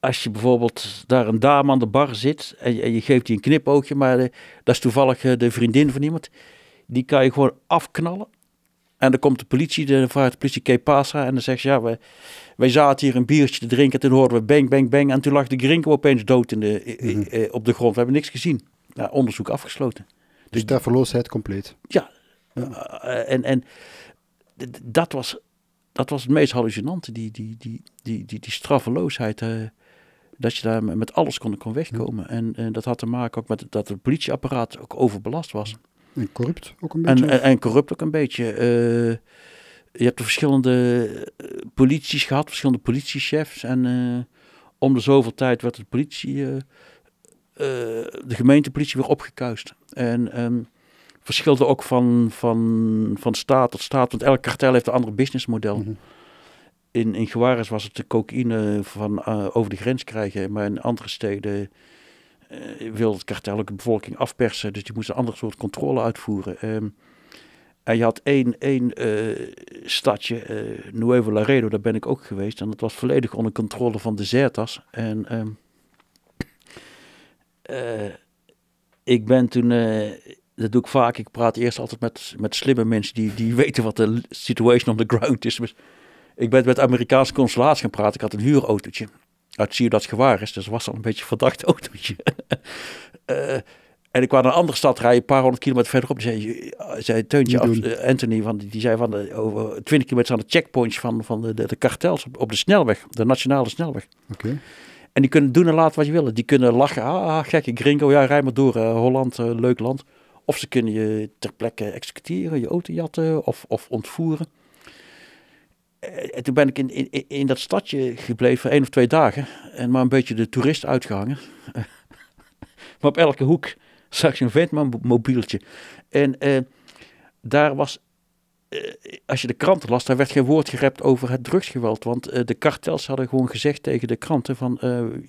Als je bijvoorbeeld daar een dame aan de bar zit en, je geeft die een knipoogje, maar eh, dat is toevallig de vriendin van iemand, die kan je gewoon afknallen en dan komt de politie, de vaart de politie K. en dan zegt ze, ja, we, wij zaten hier een biertje te drinken. Toen hoorden we bang, bang, bang. En toen lag de grinko opeens dood in de, mhm. eh, op de grond. We hebben niks gezien. onderzoek afgesloten. Dus, dus verloosheid compleet? Ja. Eh, eh, en en dat, was, dat was het meest hallucinante, die, die, die, die, die, die straffeloosheid. dat je daar met alles kon, kon wegkomen. Mhm. En, dat had te maken ook met dat het politieapparaat ook overbelast was. En corrupt ook een beetje? En, eh, corrupt ook een beetje. je hebt de verschillende eh, polities gehad, verschillende politiechefs. En eh, om de zoveel tijd werd de politie, de gemeentepolitie weer opgekuist. En um, verschilde ook van, van, van staat tot staat, want elk kartel heeft een ander businessmodel. Mhm. In, in Juarez was het de cocaïne van over de grens krijgen, maar in andere steden uh, eh, wilde het kartel ook de bevolking afpersen, dus die moest een ander soort controle uitvoeren. en ehm, je had één, één eh, stadje, eh, Nuevo Laredo, daar ben ik ook geweest. En dat was volledig onder controle van de Zertas. En ehm, ik ben toen, dat doe ik vaak, ik praat eerst altijd met, met slimme mensen die, die weten wat de situation on the ground is. Dus ik ben met het Amerikaanse consulaat gaan praten, ik had een huurautootje uit nou, zie je dat gewaar is. Dus was al een beetje verdacht (laughs) autootje. Eh, en ik kwam naar een andere stad rijden, een paar honderd kilometer verderop. Zei, eh, zei Teuntje, eh, Anthony, van, die zei van de, over 20 kilometer aan de checkpoints van, van de, de, de kartels op, de snelweg, de nationale snelweg. Oké. En die kunnen doen en laten wat je willen. Die kunnen lachen, ah, ah, gekke gringo, ja, rij maar door, Holland, leuk land. Of ze kunnen je ter plekke executeren, je auto jatten of, of ontvoeren. Eh, toen ben ik in, in, in dat stadje gebleven één of twee dagen. En maar een beetje de toerist uitgehangen. (laughs) maar op elke hoek zag ik zo'n vent een mobieltje. En eh, daar was, eh, als je de kranten las, daar werd geen woord gerept over het drugsgeweld. Want de kartels hadden gewoon gezegd tegen de kranten van,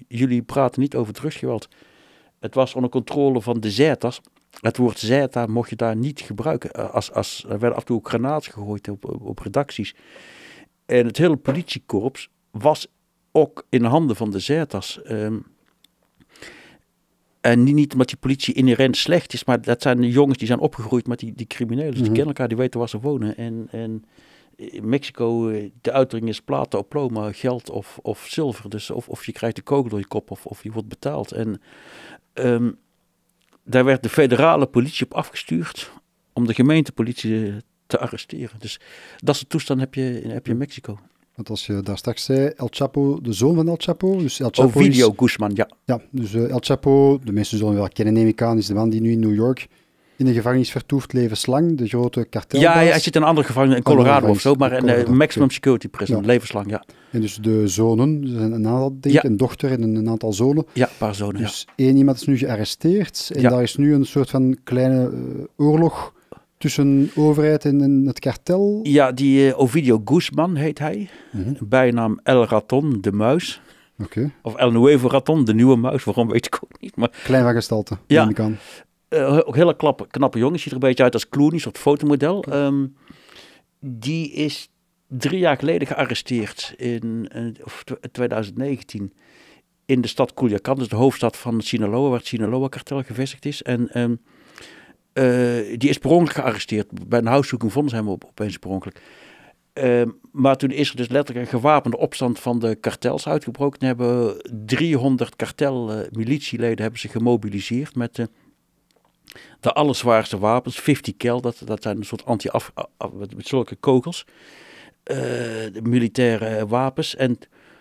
jullie praten niet over drugsgeweld. Het was onder controle van de Zetas. Het woord Zeta mocht je daar niet gebruiken. Als, als, er werden af en toe granaten gegooid op, op redacties. En het hele politiekorps was ook in de handen van de Zetas. Ehm, en niet, niet omdat die politie inherent slecht is, maar dat zijn de jongens die zijn opgegroeid met die, die criminelen. Dus die mhm. kennen elkaar, die weten waar ze wonen. En, en eh, in Mexico, eh, de uitdrukking is plata of ploma, geld of, of zilver. Dus of, of je krijgt de kogel door je kop of, of je wordt betaald. En ehm, daar werd de federale politie op afgestuurd om de gemeentepolitie eh, te arresteren. Dus dat soort toestand heb je, heb je in Mexico. Want als je daar straks zei, eh, El Chapo, de zoon van El Chapo. Dus El Chapo Ovidio oh, is, Guzman, ja. Ja, dus eh, El Chapo, de mensen zullen wel kennen, neem ik aan, is de man die nu in New York in de gevangenis vertoeft, levenslang, de grote kartel. Ja, hij zit in een andere gevangenis, in Colorado of zo, maar een eh, maximum security prison, levenslang, ja. En dus de zonen, een aantal, denk ik, een dochter en een aantal zonen. Ja, een paar zonen, Dus één iemand is nu gearresteerd en daar is nu een soort van kleine oorlog tussen overheid en, het kartel? Ja, die eh, Ovidio Guzman heet hij. Mhm. Bijnaam El Raton, de muis. Of El Nuevo Raton, de nieuwe muis. Waarom weet ik ook niet. Maar... Klein van gestalte, ja. ik aan. Eh, ook hele klappe, knappe jongen. Ziet er een beetje uit als Clooney, een soort fotomodel. Ehm, die is drie jaar geleden gearresteerd in of 2019 in de stad Culiacan, dus de hoofdstad van Sinaloa, waar het Sinaloa-kartel gevestigd is. En ehm, eh, die is per ongeluk gearresteerd. Bij een huiszoeking vonden ze hem op, opeens per ongeluk. Ehm, maar toen is er dus letterlijk een gewapende opstand van de kartels uitgebroken. Toen hebben 300 kartelmilitieleden eh, hebben ze gemobiliseerd met de, eh, de allerzwaarste wapens. 50 kel, dat, dat zijn een soort anti-af... met zulke kogels. militaire wapens. En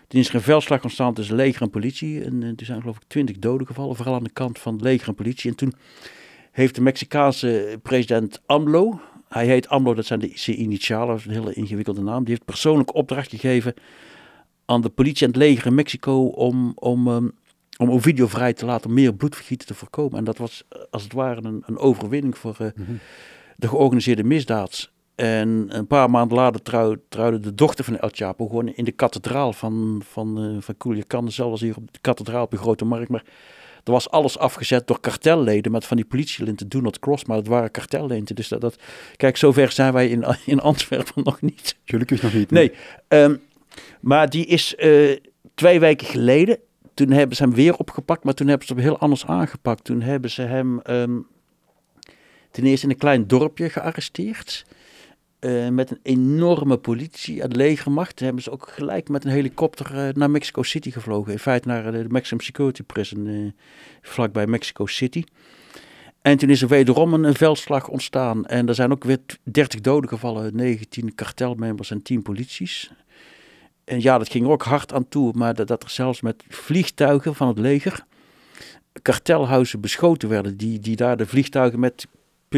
toen is er een veldslag ontstaan tussen leger en politie. En, toen zijn geloof ik twintig doden gevallen, vooral aan de kant van leger en politie. En toen heeft de Mexicaanse president AMLO, hij heet AMLO, dat zijn de, initialen, een hele ingewikkelde naam, die heeft persoonlijk opdracht gegeven aan de politie en het leger in Mexico om, om, um, om vrij te laten meer bloedvergieten te voorkomen. En dat was eh, als het ware een, een overwinning voor eh, mhm. de georganiseerde misdaad. En een paar maanden later trouw, trouwde de dochter van El Chapo gewoon in de kathedraal van, van, eh, van Culiacan, zelfs hier op de kathedraal op de Grote Markt. Maar er was alles afgezet door kartelleden met van die politielinten do not cross, maar dat waren kartellinten. Dus dat, kijk, zover zijn wij in, (laughs) in Antwerpen nog niet. Gelukkig nog niet. Nee, nee ehm, maar die is eh, twee weken geleden, toen hebben ze hem weer opgepakt, maar toen hebben ze hem heel anders aangepakt. Toen hebben ze hem ehm, ten eerste in een klein dorpje gearresteerd. Eh, met een enorme politie en legermacht hebben ze ook gelijk met een helikopter eh, naar Mexico City gevlogen. In feite naar de Maximum Security Prison eh, vlakbij Mexico City. En toen is er wederom een, veldslag ontstaan. En er zijn ook weer 30 doden gevallen, 19 kartelmembers en 10 polities. En ja, dat ging er ook hard aan toe, maar dat, dat er zelfs met vliegtuigen van het leger kartelhuizen beschoten werden. Die, die daar de vliegtuigen met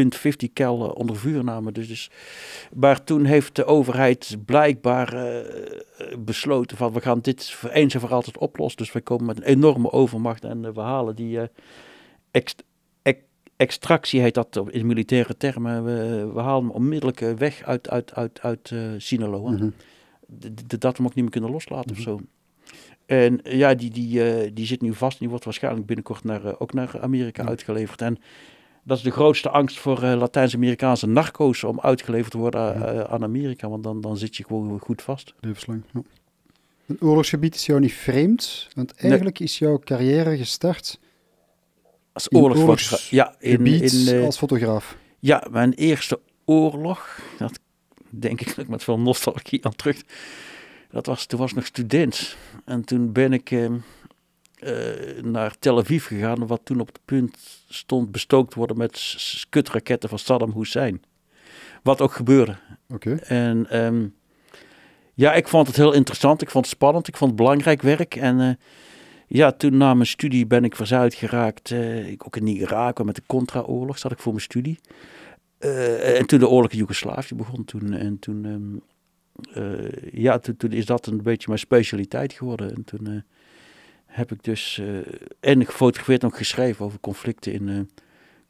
.50 cal onder vuur namen. Dus, dus, maar toen heeft de overheid blijkbaar eh, besloten van we gaan dit voor eens en voor altijd oplossen. Dus we komen met een enorme overmacht en eh, we halen die eh, extractie heet dat in militaire termen. We, we halen hem onmiddellijk weg uit, uit, uit, uit Sinaloa. Mm -hmm. Dat we hem ook niet meer kunnen loslaten of mhm. zo. En ja, die, die, die zit nu vast. Die wordt waarschijnlijk binnenkort naar, ook naar Amerika uitgeleverd. En dat is de grootste angst voor eh, Latijns-Amerikaanse narco's om uitgeleverd te worden eh, eh, aan Amerika, want dan, dan zit je gewoon goed vast. Levenslang. Ja. Een oorlogsgebied is jou niet vreemd, want eigenlijk is jouw carrière gestart als oorlogsfotograaf. Ja, in, als fotograaf. Ja, mijn eerste oorlog, dat denk ik met veel nostalgie aan terug. Dat was, toen was ik nog student. En toen ben ik, ehm, eh, naar Tel Aviv gegaan, wat toen op het punt stond bestookt worden met skutraketten van Saddam Hussein. Wat ook gebeurde. Oké. En ehm, ja, ik vond het heel interessant, ik vond het spannend, ik vond het belangrijk werk. En eh, ja, toen na mijn studie ben ik verzuid geraakt, eh, ik ook in Irak, met de contra-oorlog zat ik voor mijn studie. en toen de oorlog in Joegoslavië begon, toen, en toen, ehm, ja, toen, toen, is dat een beetje mijn specialiteit geworden. En toen heb ik dus eh, en gefotografeerd en geschreven over conflicten in uh,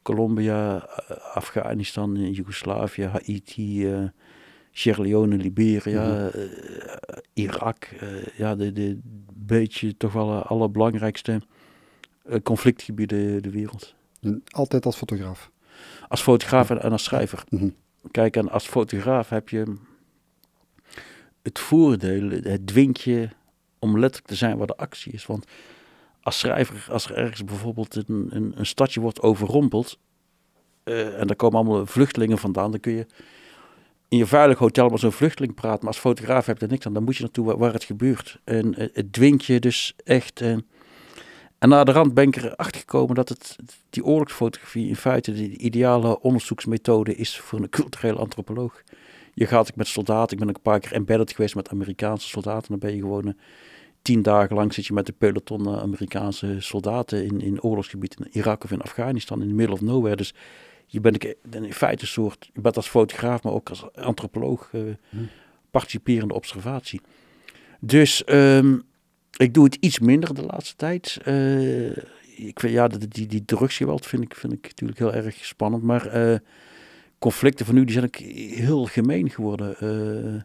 Colombia, eh, Afghanistan, Joegoslavië, Haiti, Sierra Leone, Liberia, mhm. Irak. ja, de, de beetje toch wel allerbelangrijkste conflictgebieden de wereld. altijd als fotograaf? Als fotograaf en, als schrijver. Mhm. Kijk, en als fotograaf heb je het voordeel, het dwingt je om letterlijk te zijn waar de actie is. Want als, schrijver, als er ergens bijvoorbeeld een, een, een stadje wordt overrompeld eh, en daar komen allemaal vluchtelingen vandaan, dan kun je in je veilig hotel met zo'n vluchteling praten. Maar als fotograaf heb je er niks aan, dan moet je naartoe waar, waar het gebeurt. En eh, het dwingt je dus echt. Uh, en na de rand ben ik erachter gekomen dat het, die oorlogsfotografie in feite de ideale onderzoeksmethode is voor een cultureel antropoloog. Je gaat ik met soldaten, ik ben een paar keer embedded geweest met Amerikaanse soldaten. Dan ben je gewoon eh, tien dagen lang zit je met de peloton eh, Amerikaanse soldaten in, in oorlogsgebied in Irak of in Afghanistan, in the middle of nowhere. Dus je bent in feite een soort, je bent als fotograaf, maar ook als antropoloog, eh, hm. participerende observatie. Dus ehm, ik doe het iets minder de laatste tijd. ik vind, ja, die, die, drugsgeweld vind ik, vind ik natuurlijk heel erg spannend, maar conflicten van nu die zijn ook heel gemeen geworden. Eh,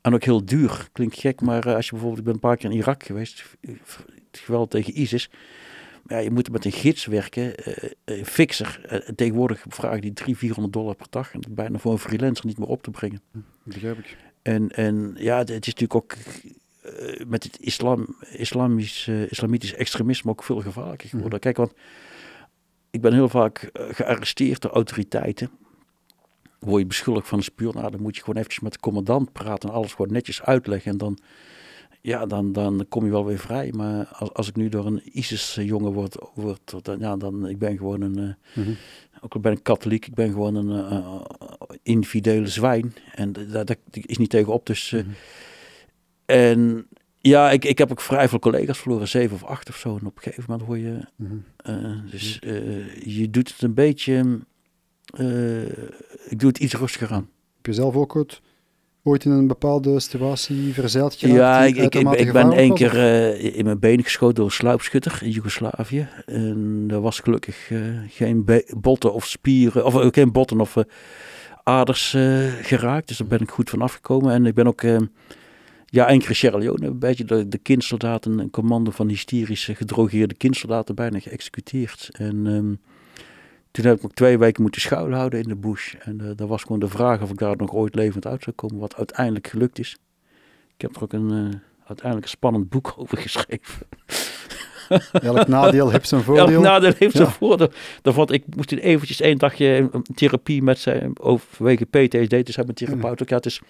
en ook heel duur. Klinkt gek, maar eh, als je bijvoorbeeld, ik ben een paar keer in Irak geweest, eh, het geweld tegen ISIS. Ja, je moet met een gids werken, een fixer. tegenwoordig vragen die 300, 400 dollar per dag. En bijna voor een freelancer niet meer op te brengen. Hm, begrijp ik. En, en ja, het is natuurlijk ook met het islam, islamisch, islamitisch extremisme ook veel gevaarlijker geworden. Hm. Kijk, want ik ben heel vaak gearresteerd door autoriteiten word je beschuldigd van een spion. Nou, dan moet je gewoon eventjes met de commandant praten en alles gewoon netjes uitleggen. En dan, ja, dan, dan kom je wel weer vrij. Maar als, als ik nu door een ISIS-jongen word, word dan, ja, dan ik ben gewoon een, eh, mhm. ook al ben ik katholiek, ik ben gewoon een uh, zwijn. En daar, is niet tegenop. Dus, mhm. En ja, ik, ik heb ook vrij veel collega's verloren, zeven of acht of zo. En op een gegeven moment hoor je. Mhm. dus je doet het een beetje eh, ik doe het iets rustiger aan. Heb je zelf ook ooit in een bepaalde situatie verzeild geraakt? Ja, ik, ik, ben één keer eh, in mijn been geschoten door een sluipschutter in Joegoslavië. En er was gelukkig eh, geen botten of spieren, of geen botten of aders geraakt. Dus daar ben ik goed van afgekomen. En ik ben ook... Ja, en Sierra Leone, een beetje de, kindsoldaten, een commando van hysterische gedrogeerde kindsoldaten bijna geëxecuteerd. En ehm, toen heb ik twee weken moeten houden in de bush. En uh, eh, daar was gewoon de vraag of ik daar nog ooit levend uit zou komen, wat uiteindelijk gelukt is. Ik heb er ook een eh, uiteindelijk een spannend boek (laughs) over geschreven. Welk nadeel heeft zijn (laughs) voordeel. Elk nadeel heeft zijn voordeel. voordeel. vond ik moest in eventjes één dagje therapie met zijn, overwege PTSD, dus met een therapeut mhm. ook. Ja, het is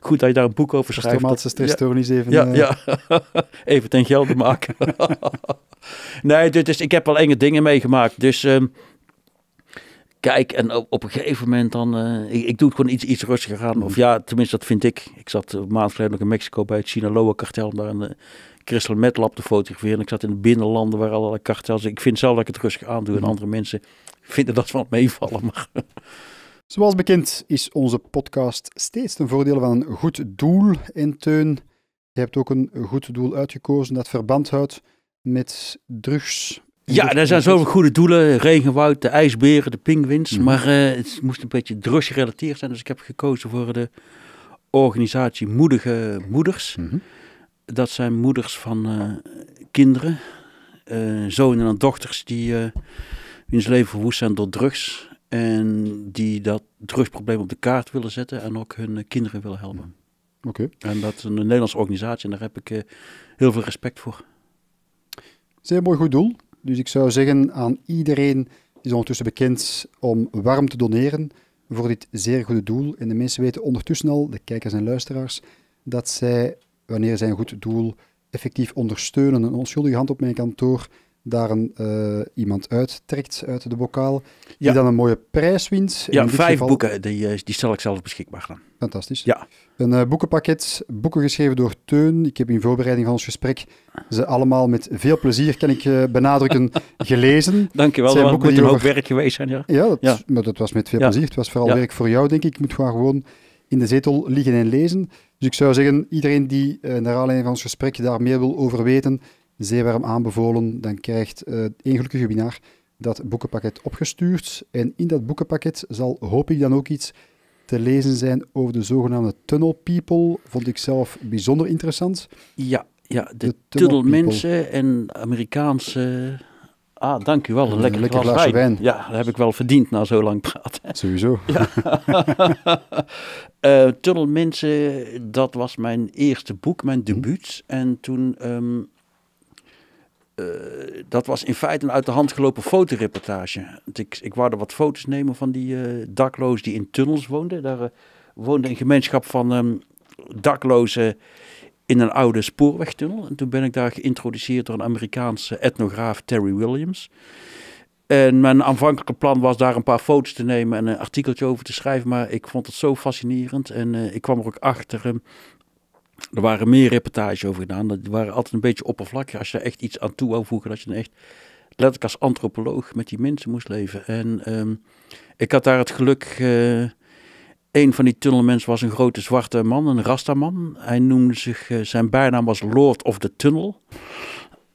goed dat je daar een boek over schrijft. Posttraumatische niet even... Ja, eh, ja. (laughs) even ten gelde maken. nee, dus ik heb wel enge dingen meegemaakt, dus... Ehm, Kijk, en op, een gegeven moment dan... Uh, ik, ik, doe het gewoon iets, iets rustiger aan. Of mhm. ja, tenminste, dat vind ik. Ik zat een maand geleden nog in Mexico bij het Sinaloa-kartel... om daar een uh, crystal meth lab te fotograferen. ik zat in de binnenlanden waar allerlei kartels... Ik vind zelf dat ik het rustig aan doe. En mhm. andere mensen (laughs) vinden dat van het meevallen. Maar... (laughs) Zoals bekend is onze podcast steeds ten voordeel van een goed doel. En Teun, je hebt ook een goed doel uitgekozen dat verband houdt met drugs ja, er zijn zoveel goede doelen. Regenwoud, de ijsberen, de pinguïns. Mhm. Maar eh, het moest een beetje drugs gerelateerd zijn. Dus ik heb gekozen voor de organisatie Moedige Moeders. Mhm. Dat zijn moeders van eh, kinderen, eh, zonen en dochters die in hun leven verwoest zijn door drugs. En die dat drugsprobleem op de kaart willen zetten en ook hun kinderen willen helpen. Mhm. Oké. En dat is een Nederlandse organisatie en daar heb ik heel veel respect voor. Zeer mooi goed doel. Dus ik zou zeggen aan iedereen, is ondertussen bekend, om warm te doneren voor dit zeer goede doel. En de mensen weten ondertussen al, de kijkers en luisteraars, dat zij, wanneer zij een goed doel effectief ondersteunen, een onschuldige hand op mijn kantoor, daar een, eh, iemand uittrekt uit de bokaal, die dan een mooie prijs wint. Ja, vijf geval... boeken, die, eh, die stel ik zelf beschikbaar gaan. Fantastisch. Ja. Een eh, boekenpakket, boeken geschreven door Teun. Ik heb in voorbereiding van ons gesprek ze allemaal met veel plezier, kan ik eh, benadrukken, (laughs) gelezen. Dankjewel, wel. zijn boeken ook werk geweest zijn. Ja, ja, dat, Maar dat was met veel plezier. Het was vooral werk voor jou, denk ik. Ik moet gewoon in de zetel liggen en lezen. Dus ik zou zeggen, iedereen die uh, naar aanleiding van ons gesprek daar meer wil over weten, zeer warm aanbevolen, dan krijgt één gelukkige webinar dat boekenpakket opgestuurd. En in dat boekenpakket zal, hoop ik, dan ook iets te lezen zijn over de zogenaamde tunnel people. Vond ik zelf bijzonder interessant. Ja, ja de, de mensen en Amerikaanse... Ah, dank u wel. Een, lekker, glas, wijn. Ja, dat heb ik wel verdiend na zo lang praten. Sowieso. (laughs) Ja. uh, eh, tunnelmensen, dat was mijn eerste boek, mijn mhm. debuut. En toen... Ehm, eh, dat was in feite een uit de hand gelopen fotoreportage. Want ik, ik wou er wat foto's nemen van die eh, daklozen die in tunnels woonden. Daar uh, woonde een gemeenschap van um, daklozen in een oude spoorwegtunnel. En toen ben ik daar geïntroduceerd door een Amerikaanse etnograaf Terry Williams. En mijn aanvankelijke plan was daar een paar foto's te nemen en een artikeltje over te schrijven. Maar ik vond het zo fascinerend. En ik kwam er ook achter ehm, er waren meer reportages over gedaan. Die waren altijd een beetje oppervlakkig. Als je echt iets aan toe wou voegen, dat je dan echt letterlijk als antropoloog met die mensen moest leven. En ehm, ik had daar het geluk. Uh, een van die tunnelmensen was een grote zwarte man, een rastaman. Hij noemde zich, eh, zijn bijnaam was Lord of the Tunnel.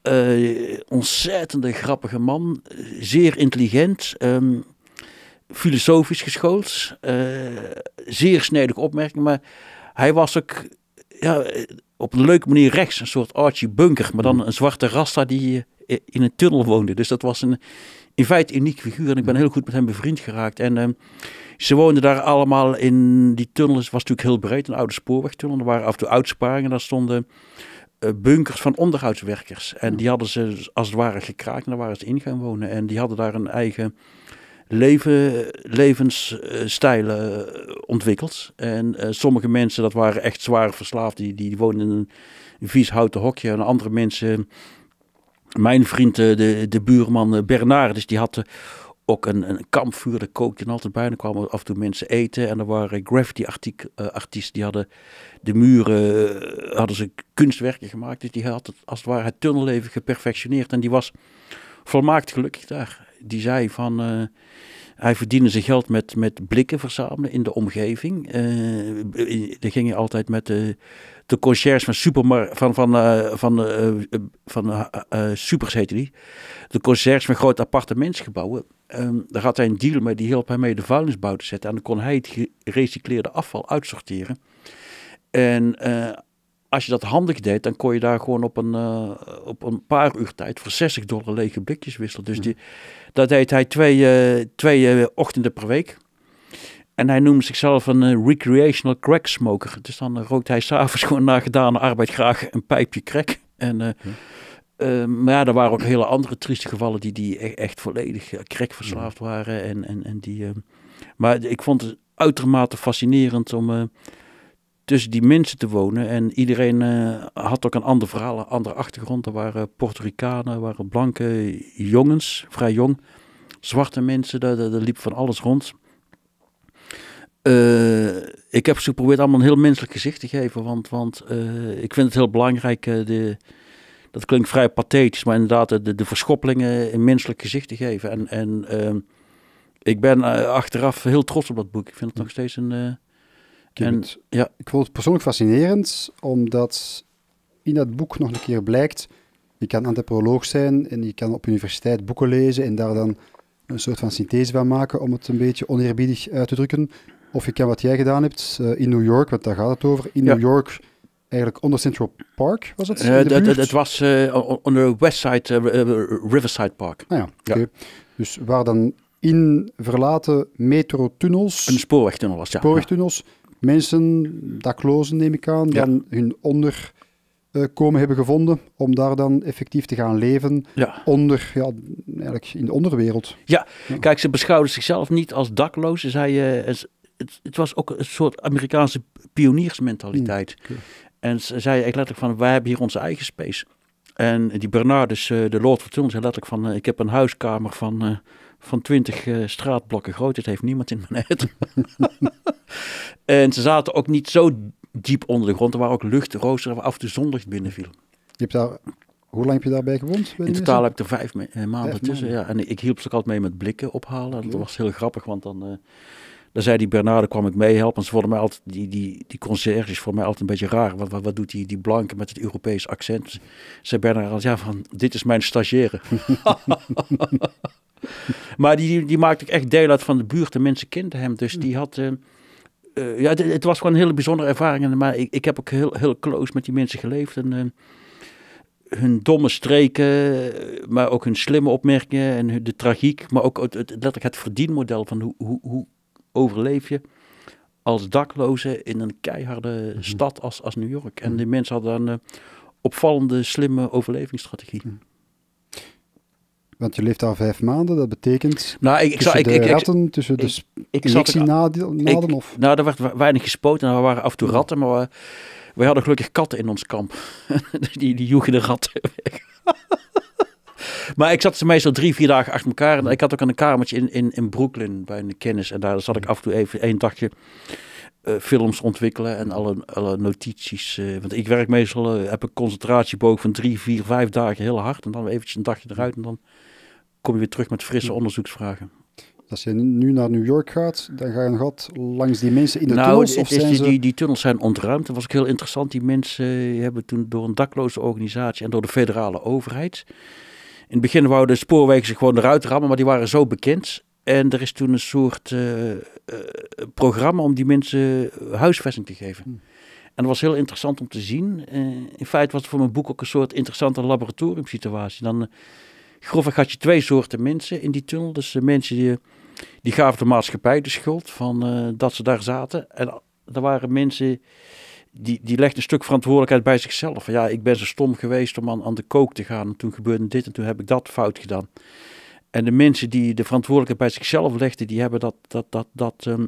Uh, grappige man, zeer intelligent, ehm, filosofisch geschoold, zeer snedig opmerking, maar hij was ook ja, eh, op een leuke manier rechts, een soort Archie Bunker, maar dan hmm. een zwarte rasta die eh, in een tunnel woonde. Dus dat was een in feite uniek figuur en ik ben heel goed met hem bevriend geraakt. En ehm, ze woonden daar allemaal in die tunnel, het was natuurlijk heel breed, een oude spoorwegtunnel. Er waren af en toe uitsparingen, daar stonden eh, bunkers van onderhoudswerkers. En die hadden ze dus als het ware gekraakt en daar waren ze in gaan wonen. En die hadden daar een eigen leven, levensstijlen eh, ontwikkeld. En eh, sommige mensen, dat waren echt zwaar verslaafd, die, die woonden in een vies houten hokje. En andere mensen, mijn vriend, eh, de, de buurman Bernardus, die had ook een, een kampvuur, daar kookte altijd bij. En kwamen af en toe mensen eten. En er waren graffiti-artiesten, die hadden de muren, hadden ze kunstwerken gemaakt. Dus die had het, als het ware het tunnelleven geperfectioneerd. En die was volmaakt gelukkig daar die zei van eh, hij verdiende zijn geld met, met blikken verzamelen in de omgeving. Uh, dan ging altijd met de, de van, supermarkt. van, van, uh, van, van supers heette De conciërge van grote appartementsgebouwen. Um, daar had hij een deal mee, die hielp hem mee de vuilnisbouw te zetten. En dan kon hij het gerecycleerde afval uitsorteren. En als je dat handig deed, dan kon je daar gewoon op een, eh, op een paar uur tijd voor 60 dollar lege blikjes wisselen. Dus die, dat deed hij twee, eh, twee eh, ochtenden per week. En hij noemde zichzelf een recreational crack smoker. Dus dan rookt hij s'avonds (laughs) gewoon na gedane arbeid graag een pijpje crack. En, maar ja, er waren ook hele andere trieste gevallen die, die e-, echt volledig crack verslaafd waren. En, en, en die, maar ik vond het uitermate fascinerend om tussen die mensen te wonen. En iedereen eh, had ook een ander verhaal, een andere achtergrond. Er waren Puerto Ricanen, waren blanke jongens, vrij jong. Zwarte mensen, daar, daar, liep van alles rond. Eh, ik heb ze geprobeerd allemaal een heel menselijk gezicht te geven. Want, want eh, ik vind het heel belangrijk, de, dat klinkt vrij pathetisch, maar inderdaad de, de verschoppelingen een menselijk gezicht te geven. En, en ik ben achteraf heel trots op dat boek. Ik vind het nog steeds een en, ja, ik vond het persoonlijk fascinerend, omdat in dat boek nog een keer blijkt, je kan antropoloog zijn en je kan op universiteit boeken lezen en daar dan een soort van synthese van maken om het een beetje oneerbiedig uit te drukken. Of je kan wat jij gedaan hebt eh, in New York, want daar gaat het over, in New York eigenlijk onder Central Park was het? Het eh, was eh, onder Westside, Riverside Park. Ah, ja, Dus waar dan in verlaten metrotunnels... Een spoorwegtunnel was, ja. Spoorwegtunnels. Ja mensen, daklozen neem ik aan, die hun onderkomen hebben gevonden om daar dan effectief te gaan leven onder, ja, eigenlijk in de onderwereld. Ja. kijk, ze beschouwden zichzelf niet als dakloos. uh, eh, het, het, was ook een soort Amerikaanse pioniersmentaliteit. En ze zei eigenlijk letterlijk van, wij hebben hier onze eigen space. En die Bernardus, eh, de Lord Fortune, zei letterlijk van, eh, ik heb een huiskamer van van twintig eh, straatblokken groot. Dat heeft niemand in Manhattan. (laughs) en ze zaten ook niet zo diep onder de grond. Er waren ook luchtroosters waar af en toe zonlicht binnenviel. Je hebt daar, hoe lang heb je daarbij gewoond? In totaal heb ik er vijf eh, maanden tussen. Ja. En ik hielp ze ook altijd mee met blikken ophalen. dat was heel grappig, want dan... Eh, dan zei die Bernarde, kwam ik meehelpen. Ze vonden mij altijd, die, die, die concert is voor mij altijd een beetje raar. Wat, wat, wat doet die, die blanke met het Europees accent? Zei Bernarde, ja, van, dit is mijn stagiaire. (laughs) (laughs) Maar die, die maakte echt deel uit van de buurt. De mensen kenden hem. Dus die had... Eh, eh, ja, het, was gewoon een hele bijzondere ervaring. Maar ik, ik heb ook heel, heel close met die mensen geleefd. En, eh, hun domme streken, maar ook hun slimme opmerkingen en de tragiek. Maar ook het, het, letterlijk het verdienmodel van hoe, hoe, hoe overleef je als dakloze in een keiharde mhm. stad als, als New York. En mhm. die mensen hadden een opvallende slimme overlevingsstrategie. Mhm. Want je leeft al vijf maanden, dat betekent nou, ik, ik, tussen ik, ik, de ik, ratten, tussen de injectienaden? Nou- of... Nou, er werd weinig gespoten. Er waren af en toe ratten, maar we, hadden gelukkig katten in ons kamp. (laughs) die, die joegen de ratten weg. (laughs) Maar ik zat ze meestal drie, vier dagen achter elkaar. En ik had ook een kamertje in, in, Brooklyn bij een kennis. En daar zat ik hmm. af en toe even één dagje uh, films ontwikkelen en alle, alle notities. Uh, want ik werk meestal, uh, heb een concentratieboog van drie, vier, vijf dagen heel hard. En dan eventjes een dagje eruit en dan kom je weer terug met frisse onderzoeksvragen. Als je nu naar New York gaat, dan ga je nog wat langs die mensen in de nou, tunnels? Of zijn die, die, tunnels zijn ontruimd. Dat was ook heel interessant. Die mensen eh, hebben toen door een dakloze organisatie en door de federale overheid... In het begin wouden de spoorwegen zich gewoon eruit rammen, maar die waren zo bekend. En er is toen een soort eh, eh, programma om die mensen huisvesting te geven. Hm. En dat was heel interessant om te zien. in feite was het voor mijn boek ook een soort interessante laboratoriumsituatie. Dan grofweg had je twee soorten mensen in die tunnel. Dus de mensen die, die gaven de maatschappij de schuld van eh, dat ze daar zaten. En er waren mensen die, die legden een stuk verantwoordelijkheid bij zichzelf. Van ja, ik ben zo stom geweest om aan, aan de kook te gaan. En toen gebeurde dit en toen heb ik dat fout gedaan. En de mensen die de verantwoordelijkheid bij zichzelf legden, die hebben dat, dat, dat, dat, ehm,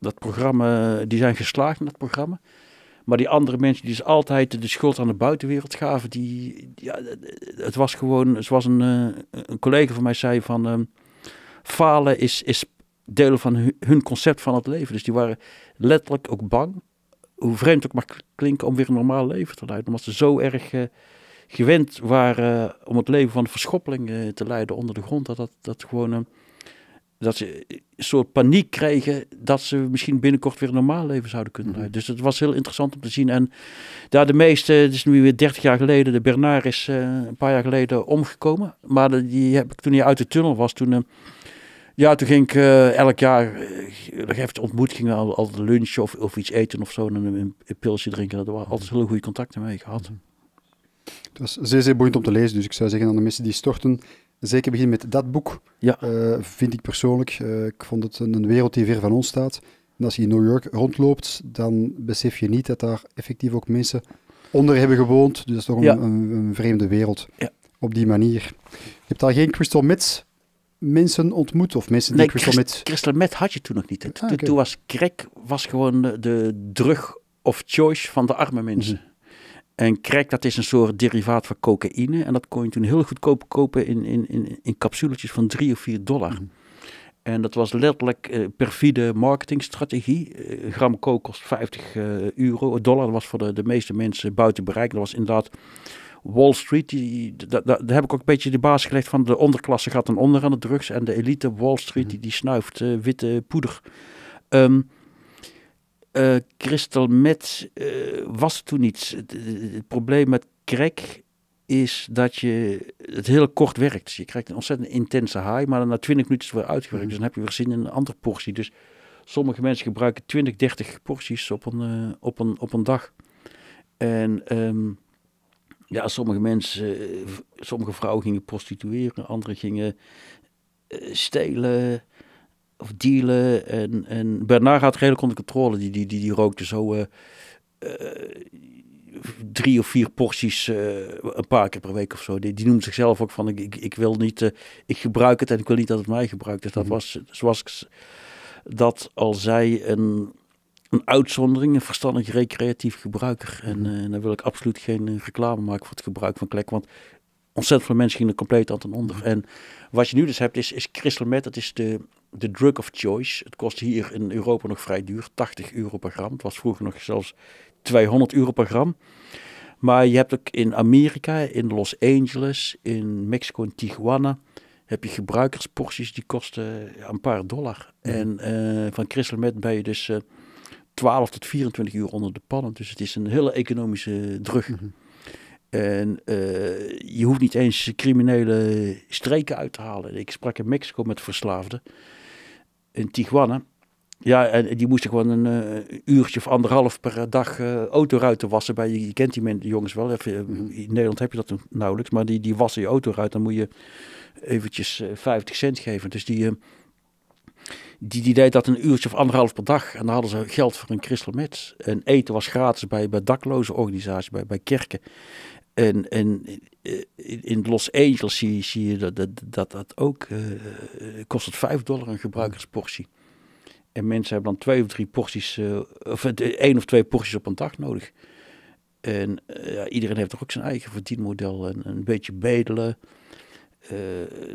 dat programma, die zijn geslaagd in dat programma. Maar die andere mensen die dus altijd de schuld aan de buitenwereld gaven, die, ja, het was gewoon, zoals een, eh, een collega van mij zei van, ehm, falen is, is deel van hun concept van het leven. Dus die waren letterlijk ook bang, hoe vreemd ook mag klinken, om weer een normaal leven te leiden. Omdat ze zo erg eh, gewend waren om het leven van verschoppeling eh, te leiden onder de grond, dat dat, dat gewoon... een ehm, dat ze een soort paniek kregen dat ze misschien binnenkort weer een normaal leven zouden kunnen mhm. leiden. Dus het was heel interessant om te zien. En daar de meeste, het is nu weer 30 jaar geleden, de Bernard is eh, een paar jaar geleden omgekomen. Maar die heb ik toen hij uit de tunnel was, toen... Eh, ja, toen ging ik eh, elk jaar, nog even ontmoet, gingen al, al lunchen of, of iets eten of zo. En een, pilsje drinken. Daar we altijd hele goede contacten mee gehad. Het mhm. was zeer, zeer boeiend om te lezen. Dus ik zou zeggen aan de mensen die storten, zeker beginnen met dat boek. Ja. Eh, vind ik persoonlijk. Eh, ik vond het een, een, wereld die ver van ons staat. En als je in New York rondloopt, dan besef je niet dat daar effectief ook mensen onder hebben gewoond. Dus dat is toch een, een, vreemde wereld. Ja. Op die manier. Je hebt daar geen crystal meth mensen ontmoet? Of mensen die nee, crystal meth... Crystal meth had je toen nog niet. Ah, Toen was crack was gewoon de drug of choice van de arme mensen. Mhm. En crack, dat is een soort derivaat van cocaïne. En dat kon je toen heel goedkoop kopen in, in, in, in capsuletjes van 3 of 4 dollar. Mhm. En dat was letterlijk uh, perfide marketingstrategie. Eh, gram kook kost 50 uh, eh, euro. dollar was voor de, de meeste mensen buiten bereik. Dat was inderdaad Wall Street. Die, daar da, heb ik ook een beetje de basis gelegd van de onderklasse gaat dan onder aan de drugs. En de elite Wall Street mhm. die, die snuift witte poeder. Um, uh, crystal meth eh, was toen iets. Het, probleem met crack is dat je het heel kort werkt. Dus je krijgt een ontzettend intense high, maar dan na 20 minuten is het weer uitgewerkt. Mhm. Dus dan heb je weer zin in een andere portie. Dus sommige mensen gebruiken 20, 30 porties op een, eh, op een, op een dag. En ehm, ja, sommige mensen, sommige vrouwen gingen prostitueren, anderen gingen stelen of dealen. En, en Bernard had redelijk onder controle. Die, die, die, die rookte zo eh, eh, drie of vier porties eh, een paar keer per week of zo. Die, die noemde zichzelf ook van, ik, ik, wil niet, ik gebruik het en ik wil niet dat het mij gebruikt. Dus dat mhm. was, zoals ik dat al zei, een, een uitzondering, een verstandig recreatief gebruiker. En, mhm. en daar wil ik absoluut geen reclame maken voor het gebruik van klek, want ontzettend veel mensen gingen er compleet aan ten onder. Mhm. En wat je nu dus hebt is, is crystal meth, dat is de de drug of choice. Het kost hier in Europa nog vrij duur, 80 euro per gram. Het was vroeger nog zelfs 200 euro per gram. Maar je hebt ook in Amerika, in Los Angeles, in Mexico en Tijuana, heb je gebruikersporties die kosten een paar dollar. En uh, van Christelmet ben je dus uh, eh, 12 tot 24 uur onder de pannen. Dus het is een hele economische drug. Mhm. En eh, je hoeft niet eens criminele streken uit te halen. Ik sprak in Mexico met verslaafden in Tijuana. Ja, en die moesten gewoon een eh, uurtje of anderhalf per eh, dag uh, autoruiten wassen. Bij, je, kent die, mensen jongens wel. Even, in Nederland heb je dat nauwelijks. Maar die, die wassen je autoruit. Dan moet je eventjes 50 cent geven. Dus die, die, die deed dat een uurtje of anderhalf per dag. En dan hadden ze geld voor een crystal met En eten was gratis bij, bij dakloze organisaties, bij, bij kerken. En, en in Los Angeles zie, je dat dat, dat, dat ook uh, kost het 5 dollar een gebruikersportie. En mensen hebben dan twee of drie porties, eh, of eh, één of twee porties op een dag nodig. En ja, iedereen heeft toch ook zijn eigen verdienmodel en een beetje bedelen.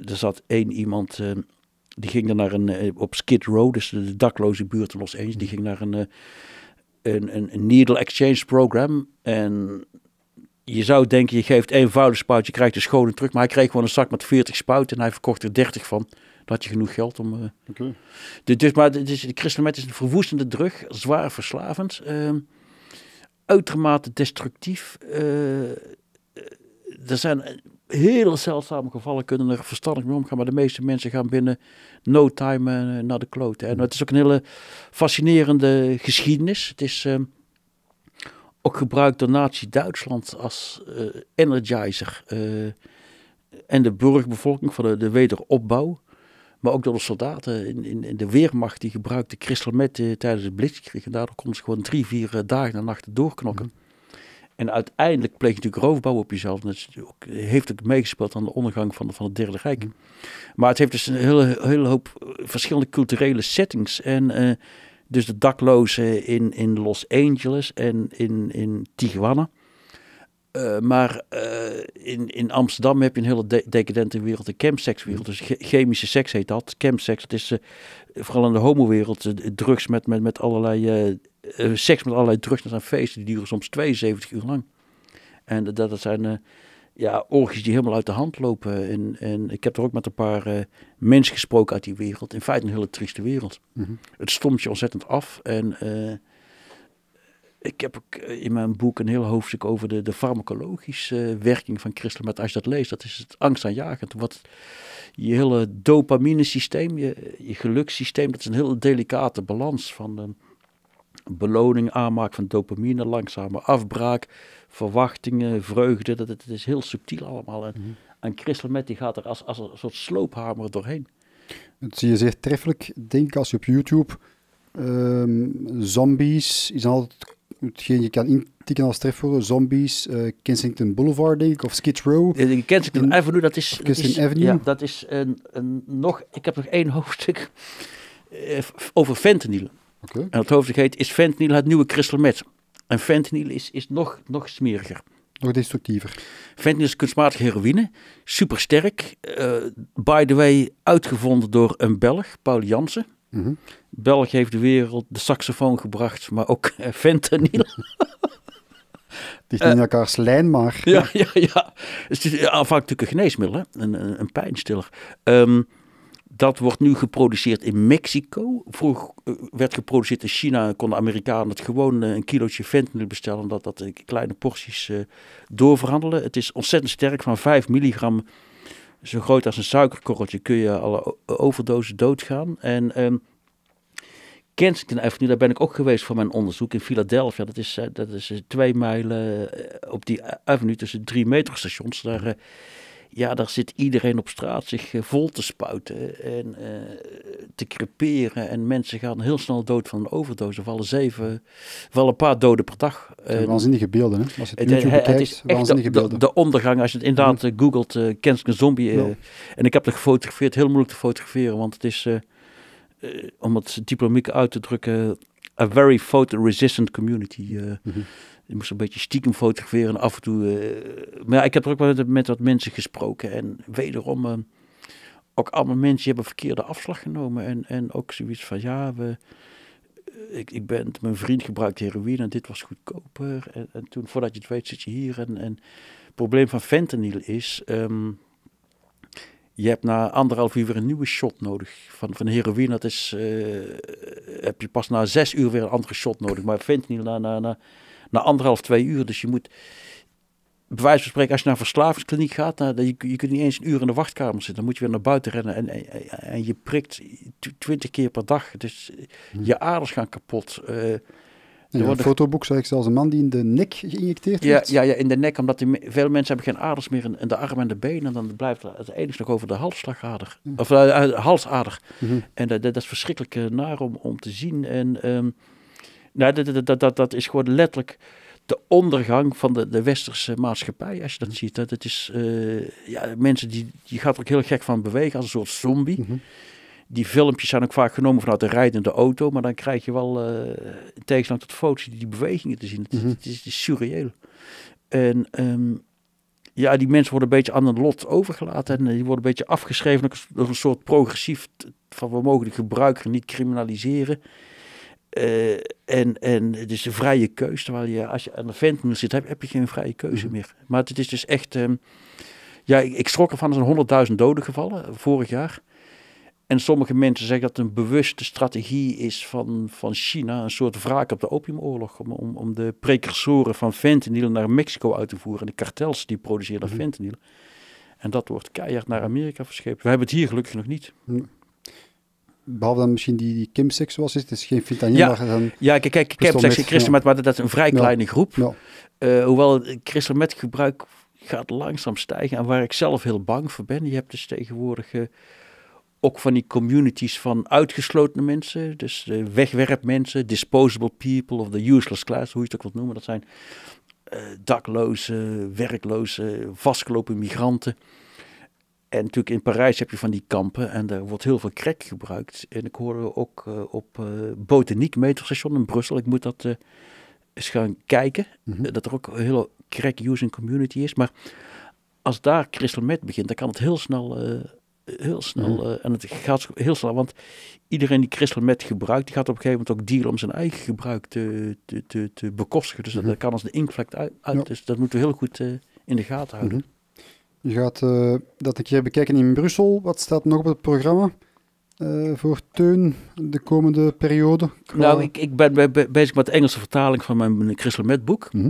er zat één iemand, die ging dan naar een, op Skid Row, dus de dakloze buurt in Los Angeles, die ging naar een, een, een, needle exchange program. En je zou denken, je geeft eenvoudig spuit, je krijgt de schone terug. Maar hij kreeg gewoon een zak met 40 spuiten en hij verkocht er 30 van. Dan had je genoeg geld om... Uh, eh, de, dus, dus, maar de, dus, de christenmet is een verwoestende drug, zwaar verslavend. Ehm, uitermate destructief. Eh, eh, er zijn hele zeldzame gevallen kunnen er verstandig mee omgaan. Maar de meeste mensen gaan binnen no time naar de kloten. En het is ook een hele fascinerende geschiedenis. Het is, ehm, ook gebruikt door Nazi-Duitsland als eh, energizer. Eh, en de burgerbevolking voor de, de, wederopbouw. Maar ook door de soldaten in, in, de Weermacht. Die gebruikte Christelmet tijdens de blitzkrieg. En daardoor konden ze gewoon drie, vier eh, dagen en nachten doorknokken. En uiteindelijk pleeg je natuurlijk roofbouw op jezelf. dat ook, heeft ook meegespeeld aan de ondergang van, van het Derde Rijk. Maar het heeft dus een hele, hele hoop verschillende culturele settings. En dus de daklozen in, in Los Angeles en in, in Tijuana. Eh, maar eh, in, in Amsterdam heb je een hele decadente wereld, de chemsexwereld. Dus chemische seks heet dat. Chemsex, dat is eh, vooral in de homowereld drugs met, met, met allerlei, seks met allerlei drugs. naar zijn feesten, die duren soms 72 uur lang. En dat, dat zijn ja, orgies die helemaal uit de hand lopen. En, en ik heb er ook met een paar eh, mensen gesproken uit die wereld. In feite een hele trieste wereld. Mm Het stomt je ontzettend af. En eh, ik heb ook eh, in mijn boek een heel hoofdstuk over de, de farmacologische werking van Christen, Maar als je dat leest, dat is het angstaanjagend. Wat je hele dopamine systeem, je, je gelukssysteem, dat is een hele delicate balans van... Ehm, beloning, aanmaak van dopamine, langzame afbraak, verwachtingen, vreugde. Dat, het, is heel subtiel allemaal. En, mm-hmm. die gaat er als, als een soort sloophamer doorheen. Dat zie je zeer treffelijk, denk ik, als je op YouTube ehm, zombies, is altijd hetgeen je kan intikken als trefwoorden, zombies, eh, Kensington Boulevard, denk ik, of Skid Row. Kensington Avenue, dat is... Kensington Avenue. Ja, dat is een, een, nog... Ik heb nog één hoofdstuk eh, over fentanyl. Okay. En het hoofdstuk heet, is fentanyl het nieuwe crystal meth? En fentanyl is, is nog, nog smeriger. Nog destructiever. Fentanyl is kunstmatige heroïne. Supersterk. Uh, by the way, uitgevonden door een Belg, Paul Jansen. Mhm. Belg heeft de wereld de saxofoon gebracht, maar ook eh, fentanyl. (laughs) Het is niet uh, elkaars lijn, maar... Ja, ja, ja. Het is aanvankelijk een geneesmiddel, hè? Een, een, pijnstiller. Ehm, dat wordt nu geproduceerd in Mexico. Vroeger eh, werd geproduceerd in China en konden Amerikanen het gewoon eh, een kilootje fentanyl bestellen. Omdat dat in eh, kleine porties doorverhandelen. Het is ontzettend sterk, van 5 milligram, zo groot als een suikerkorreltje, kun je alle overdozen doodgaan. En um, Kensington Avenue, daar ben ik ook geweest voor mijn onderzoek in Philadelphia. Dat is, dat is twee mijlen op die avenue tussen drie metrostations. Daar ja, daar zit iedereen op straat zich eh, vol te spuiten en eh, te creperen. En mensen gaan heel snel dood van een overdose. Er vallen zeven, vallen een paar doden per dag. Uh, waanzinnige beelden, hè? Als je het, het, bekijkt, het is de, ondergang. Als je het inderdaad mhm. eh, googelt, uh, kent een zombie. En ik heb het gefotografeerd, heel moeilijk te fotograferen, want het is, om het diplomatiek uit te drukken, a very photo resistant community. Mhm. Ik moest een beetje stiekem fotograferen af en toe... Eh, maar ik heb er ook wel met wat mensen gesproken. En wederom, eh, ook allemaal mensen die hebben verkeerde afslag genomen. En, en ook zoiets van, ja, we, eh, ik, ik ben, mijn vriend gebruikt heroïne en dit was goedkoper. En, en, toen, voordat je het weet, zit je hier. En, en het probleem van fentanyl is... Ehm, je hebt na anderhalf uur weer een nieuwe shot nodig. Van, van heroïne, dat is, heb je pas na zes uur weer een andere shot nodig. Maar fentanyl, na, na, na na anderhalf, twee uur. Dus je moet, bij wijze van spreken, als je naar verslavingskliniek gaat, nou, dat je, je kunt niet eens een uur in de wachtkamer zitten. Dan moet je weer naar buiten rennen en, en, je prikt twintig keer per dag. Dus je aders gaan kapot. Uh, eh. een fotoboek zei ik zelfs een man die in de nek geïnjecteerd ja, Ja, ja in de nek, omdat veel mensen hebben geen aders meer in, de arm en de benen. En dan blijft het enigst nog over de halsslagader. Of uh, halsader. Mhm. En dat, is verschrikkelijk naar om, om te zien. En ehm, nou, dat, dat, dat, dat is gewoon letterlijk de ondergang van de, de westerse maatschappij. Als je dat ziet, dat is eh, ja, mensen die, die gaat er ook heel gek van bewegen als een soort zombie. Mhm. Die filmpjes zijn ook vaak genomen vanuit de rijdende auto, maar dan krijg je wel uh, in tot foto's die, die bewegingen te zien. Het, is, mhm. het surreëel. En ehm, ja, die mensen worden een beetje aan hun lot overgelaten en eh, die worden een beetje afgeschreven door een soort progressief van we mogen de gebruiker niet criminaliseren. Eh, en, en het is een vrije keuze. Terwijl je, als je aan de ventmuur zit, heb, heb je geen vrije keuze mhm. meer. Maar het is dus echt. Ehm, ja, ik, schrok ervan. Er zijn 100.000 doden gevallen eh, vorig jaar. En sommige mensen zeggen dat het een bewuste strategie is van, van China. Een soort wraak op de opiumoorlog. Om, om, de precursoren van fentanyl naar Mexico uit te voeren. de kartels die produceren mm fentanyl. En dat wordt keihard naar Amerika verscheept. We hebben het hier gelukkig nog niet. Behalve dan misschien die, die six zoals het is, het is geen Vintanil. Ja, dan ja kijk, kijk Kimsek en met maar dat, is een vrij kleine groep. Ja. Uh, hoewel met gebruik gaat langzaam stijgen. En waar ik zelf heel bang voor ben, je hebt dus tegenwoordig eh, ook van die communities van uitgesloten mensen. Dus wegwerp wegwerpmensen, disposable people of the useless class, hoe je het ook wilt noemen. Dat zijn eh, daklozen, werklozen, vastgelopen migranten. En natuurlijk in Parijs heb je van die kampen en daar wordt heel veel krek gebruikt. En ik hoorde ook eh, op uh, Botaniek metrostation in Brussel, ik moet dat eh, eens gaan kijken, mhm. dat er ook een hele crack-using community is. Maar als daar crystal meth begint, dan kan het heel snel, heel snel, mhm. en het gaat heel snel, want iedereen die crystal meth gebruikt, die gaat op een gegeven moment ook dealen om zijn eigen gebruik te, te, te, bekostigen. Dus mhm. dat, kan als de inkvlek uit, Dus dat moeten we heel goed in de gaten houden. Je gaat eh, dat een keer bekijken in Brussel. Wat staat nog op het programma eh, voor Teun de komende periode? Nou, ik, ik ben bezig met de Engelse vertaling van mijn Christel boek. Mhm.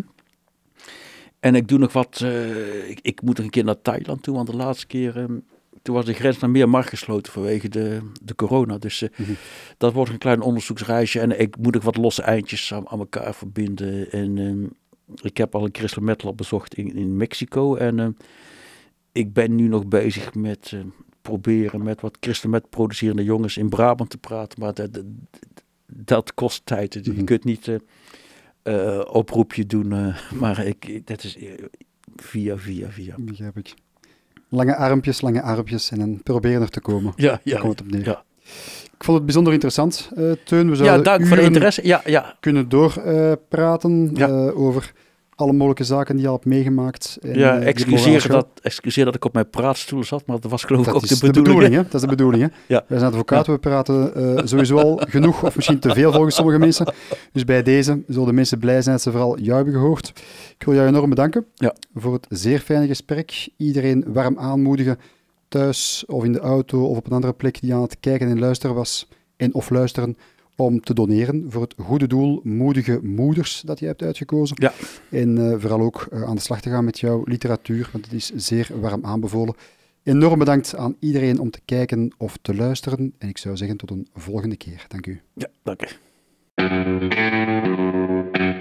En ik doe nog wat. Eh, ik, ik, moet nog een keer naar Thailand toe, want de laatste keer. Ehm, toen was de grens naar Myanmar gesloten vanwege de, de corona. Dus mhm. dat wordt een klein onderzoeksreisje. En ik moet nog wat losse eindjes aan, elkaar verbinden. En ehm, ik heb al een Crystal Metal bezocht in, in Mexico. En ehm, ik ben nu nog bezig met eh, proberen met wat christen met producerende jongens in Brabant te praten. Maar dat, dat, kost tijd. Dus je mhm. kunt niet uh, oproepje doen. (laughs) maar ik, dat is via, via, via. Begrijp ik. Lange armpjes, lange armpjes en proberen er te komen. Ja, ja. komt op neer. Ja. Ik vond het bijzonder interessant, Teun. We zouden ja, dank voor de interesse. Ja, ja. kunnen doorpraten over alle mogelijke zaken die je al hebt meegemaakt. ja, eh, excuseer dat, excuseer dat ik op mijn praatstoel zat, maar dat was geloof ik ook de bedoeling. De bedoeling hè? Dat is de bedoeling. Hè? (laughs) ja. Wij zijn advocaat, we praten eh, sowieso al genoeg, of misschien te veel volgens sommige mensen. Dus bij deze zullen de mensen blij zijn dat ze vooral jou hebben gehoord. Ik wil jou enorm bedanken voor het zeer fijne gesprek. Iedereen warm aanmoedigen, thuis of in de auto of op een andere plek die aan het kijken en luisteren was en of luisteren om te doneren voor het goede doel Moedige Moeders dat je hebt uitgekozen. Ja. En eh, vooral ook eh, aan de slag te gaan met jouw literatuur, want het is zeer warm aanbevolen. Enorm bedankt aan iedereen om te kijken of te luisteren. En ik zou zeggen tot een volgende keer. Dank u. Ja, dank u.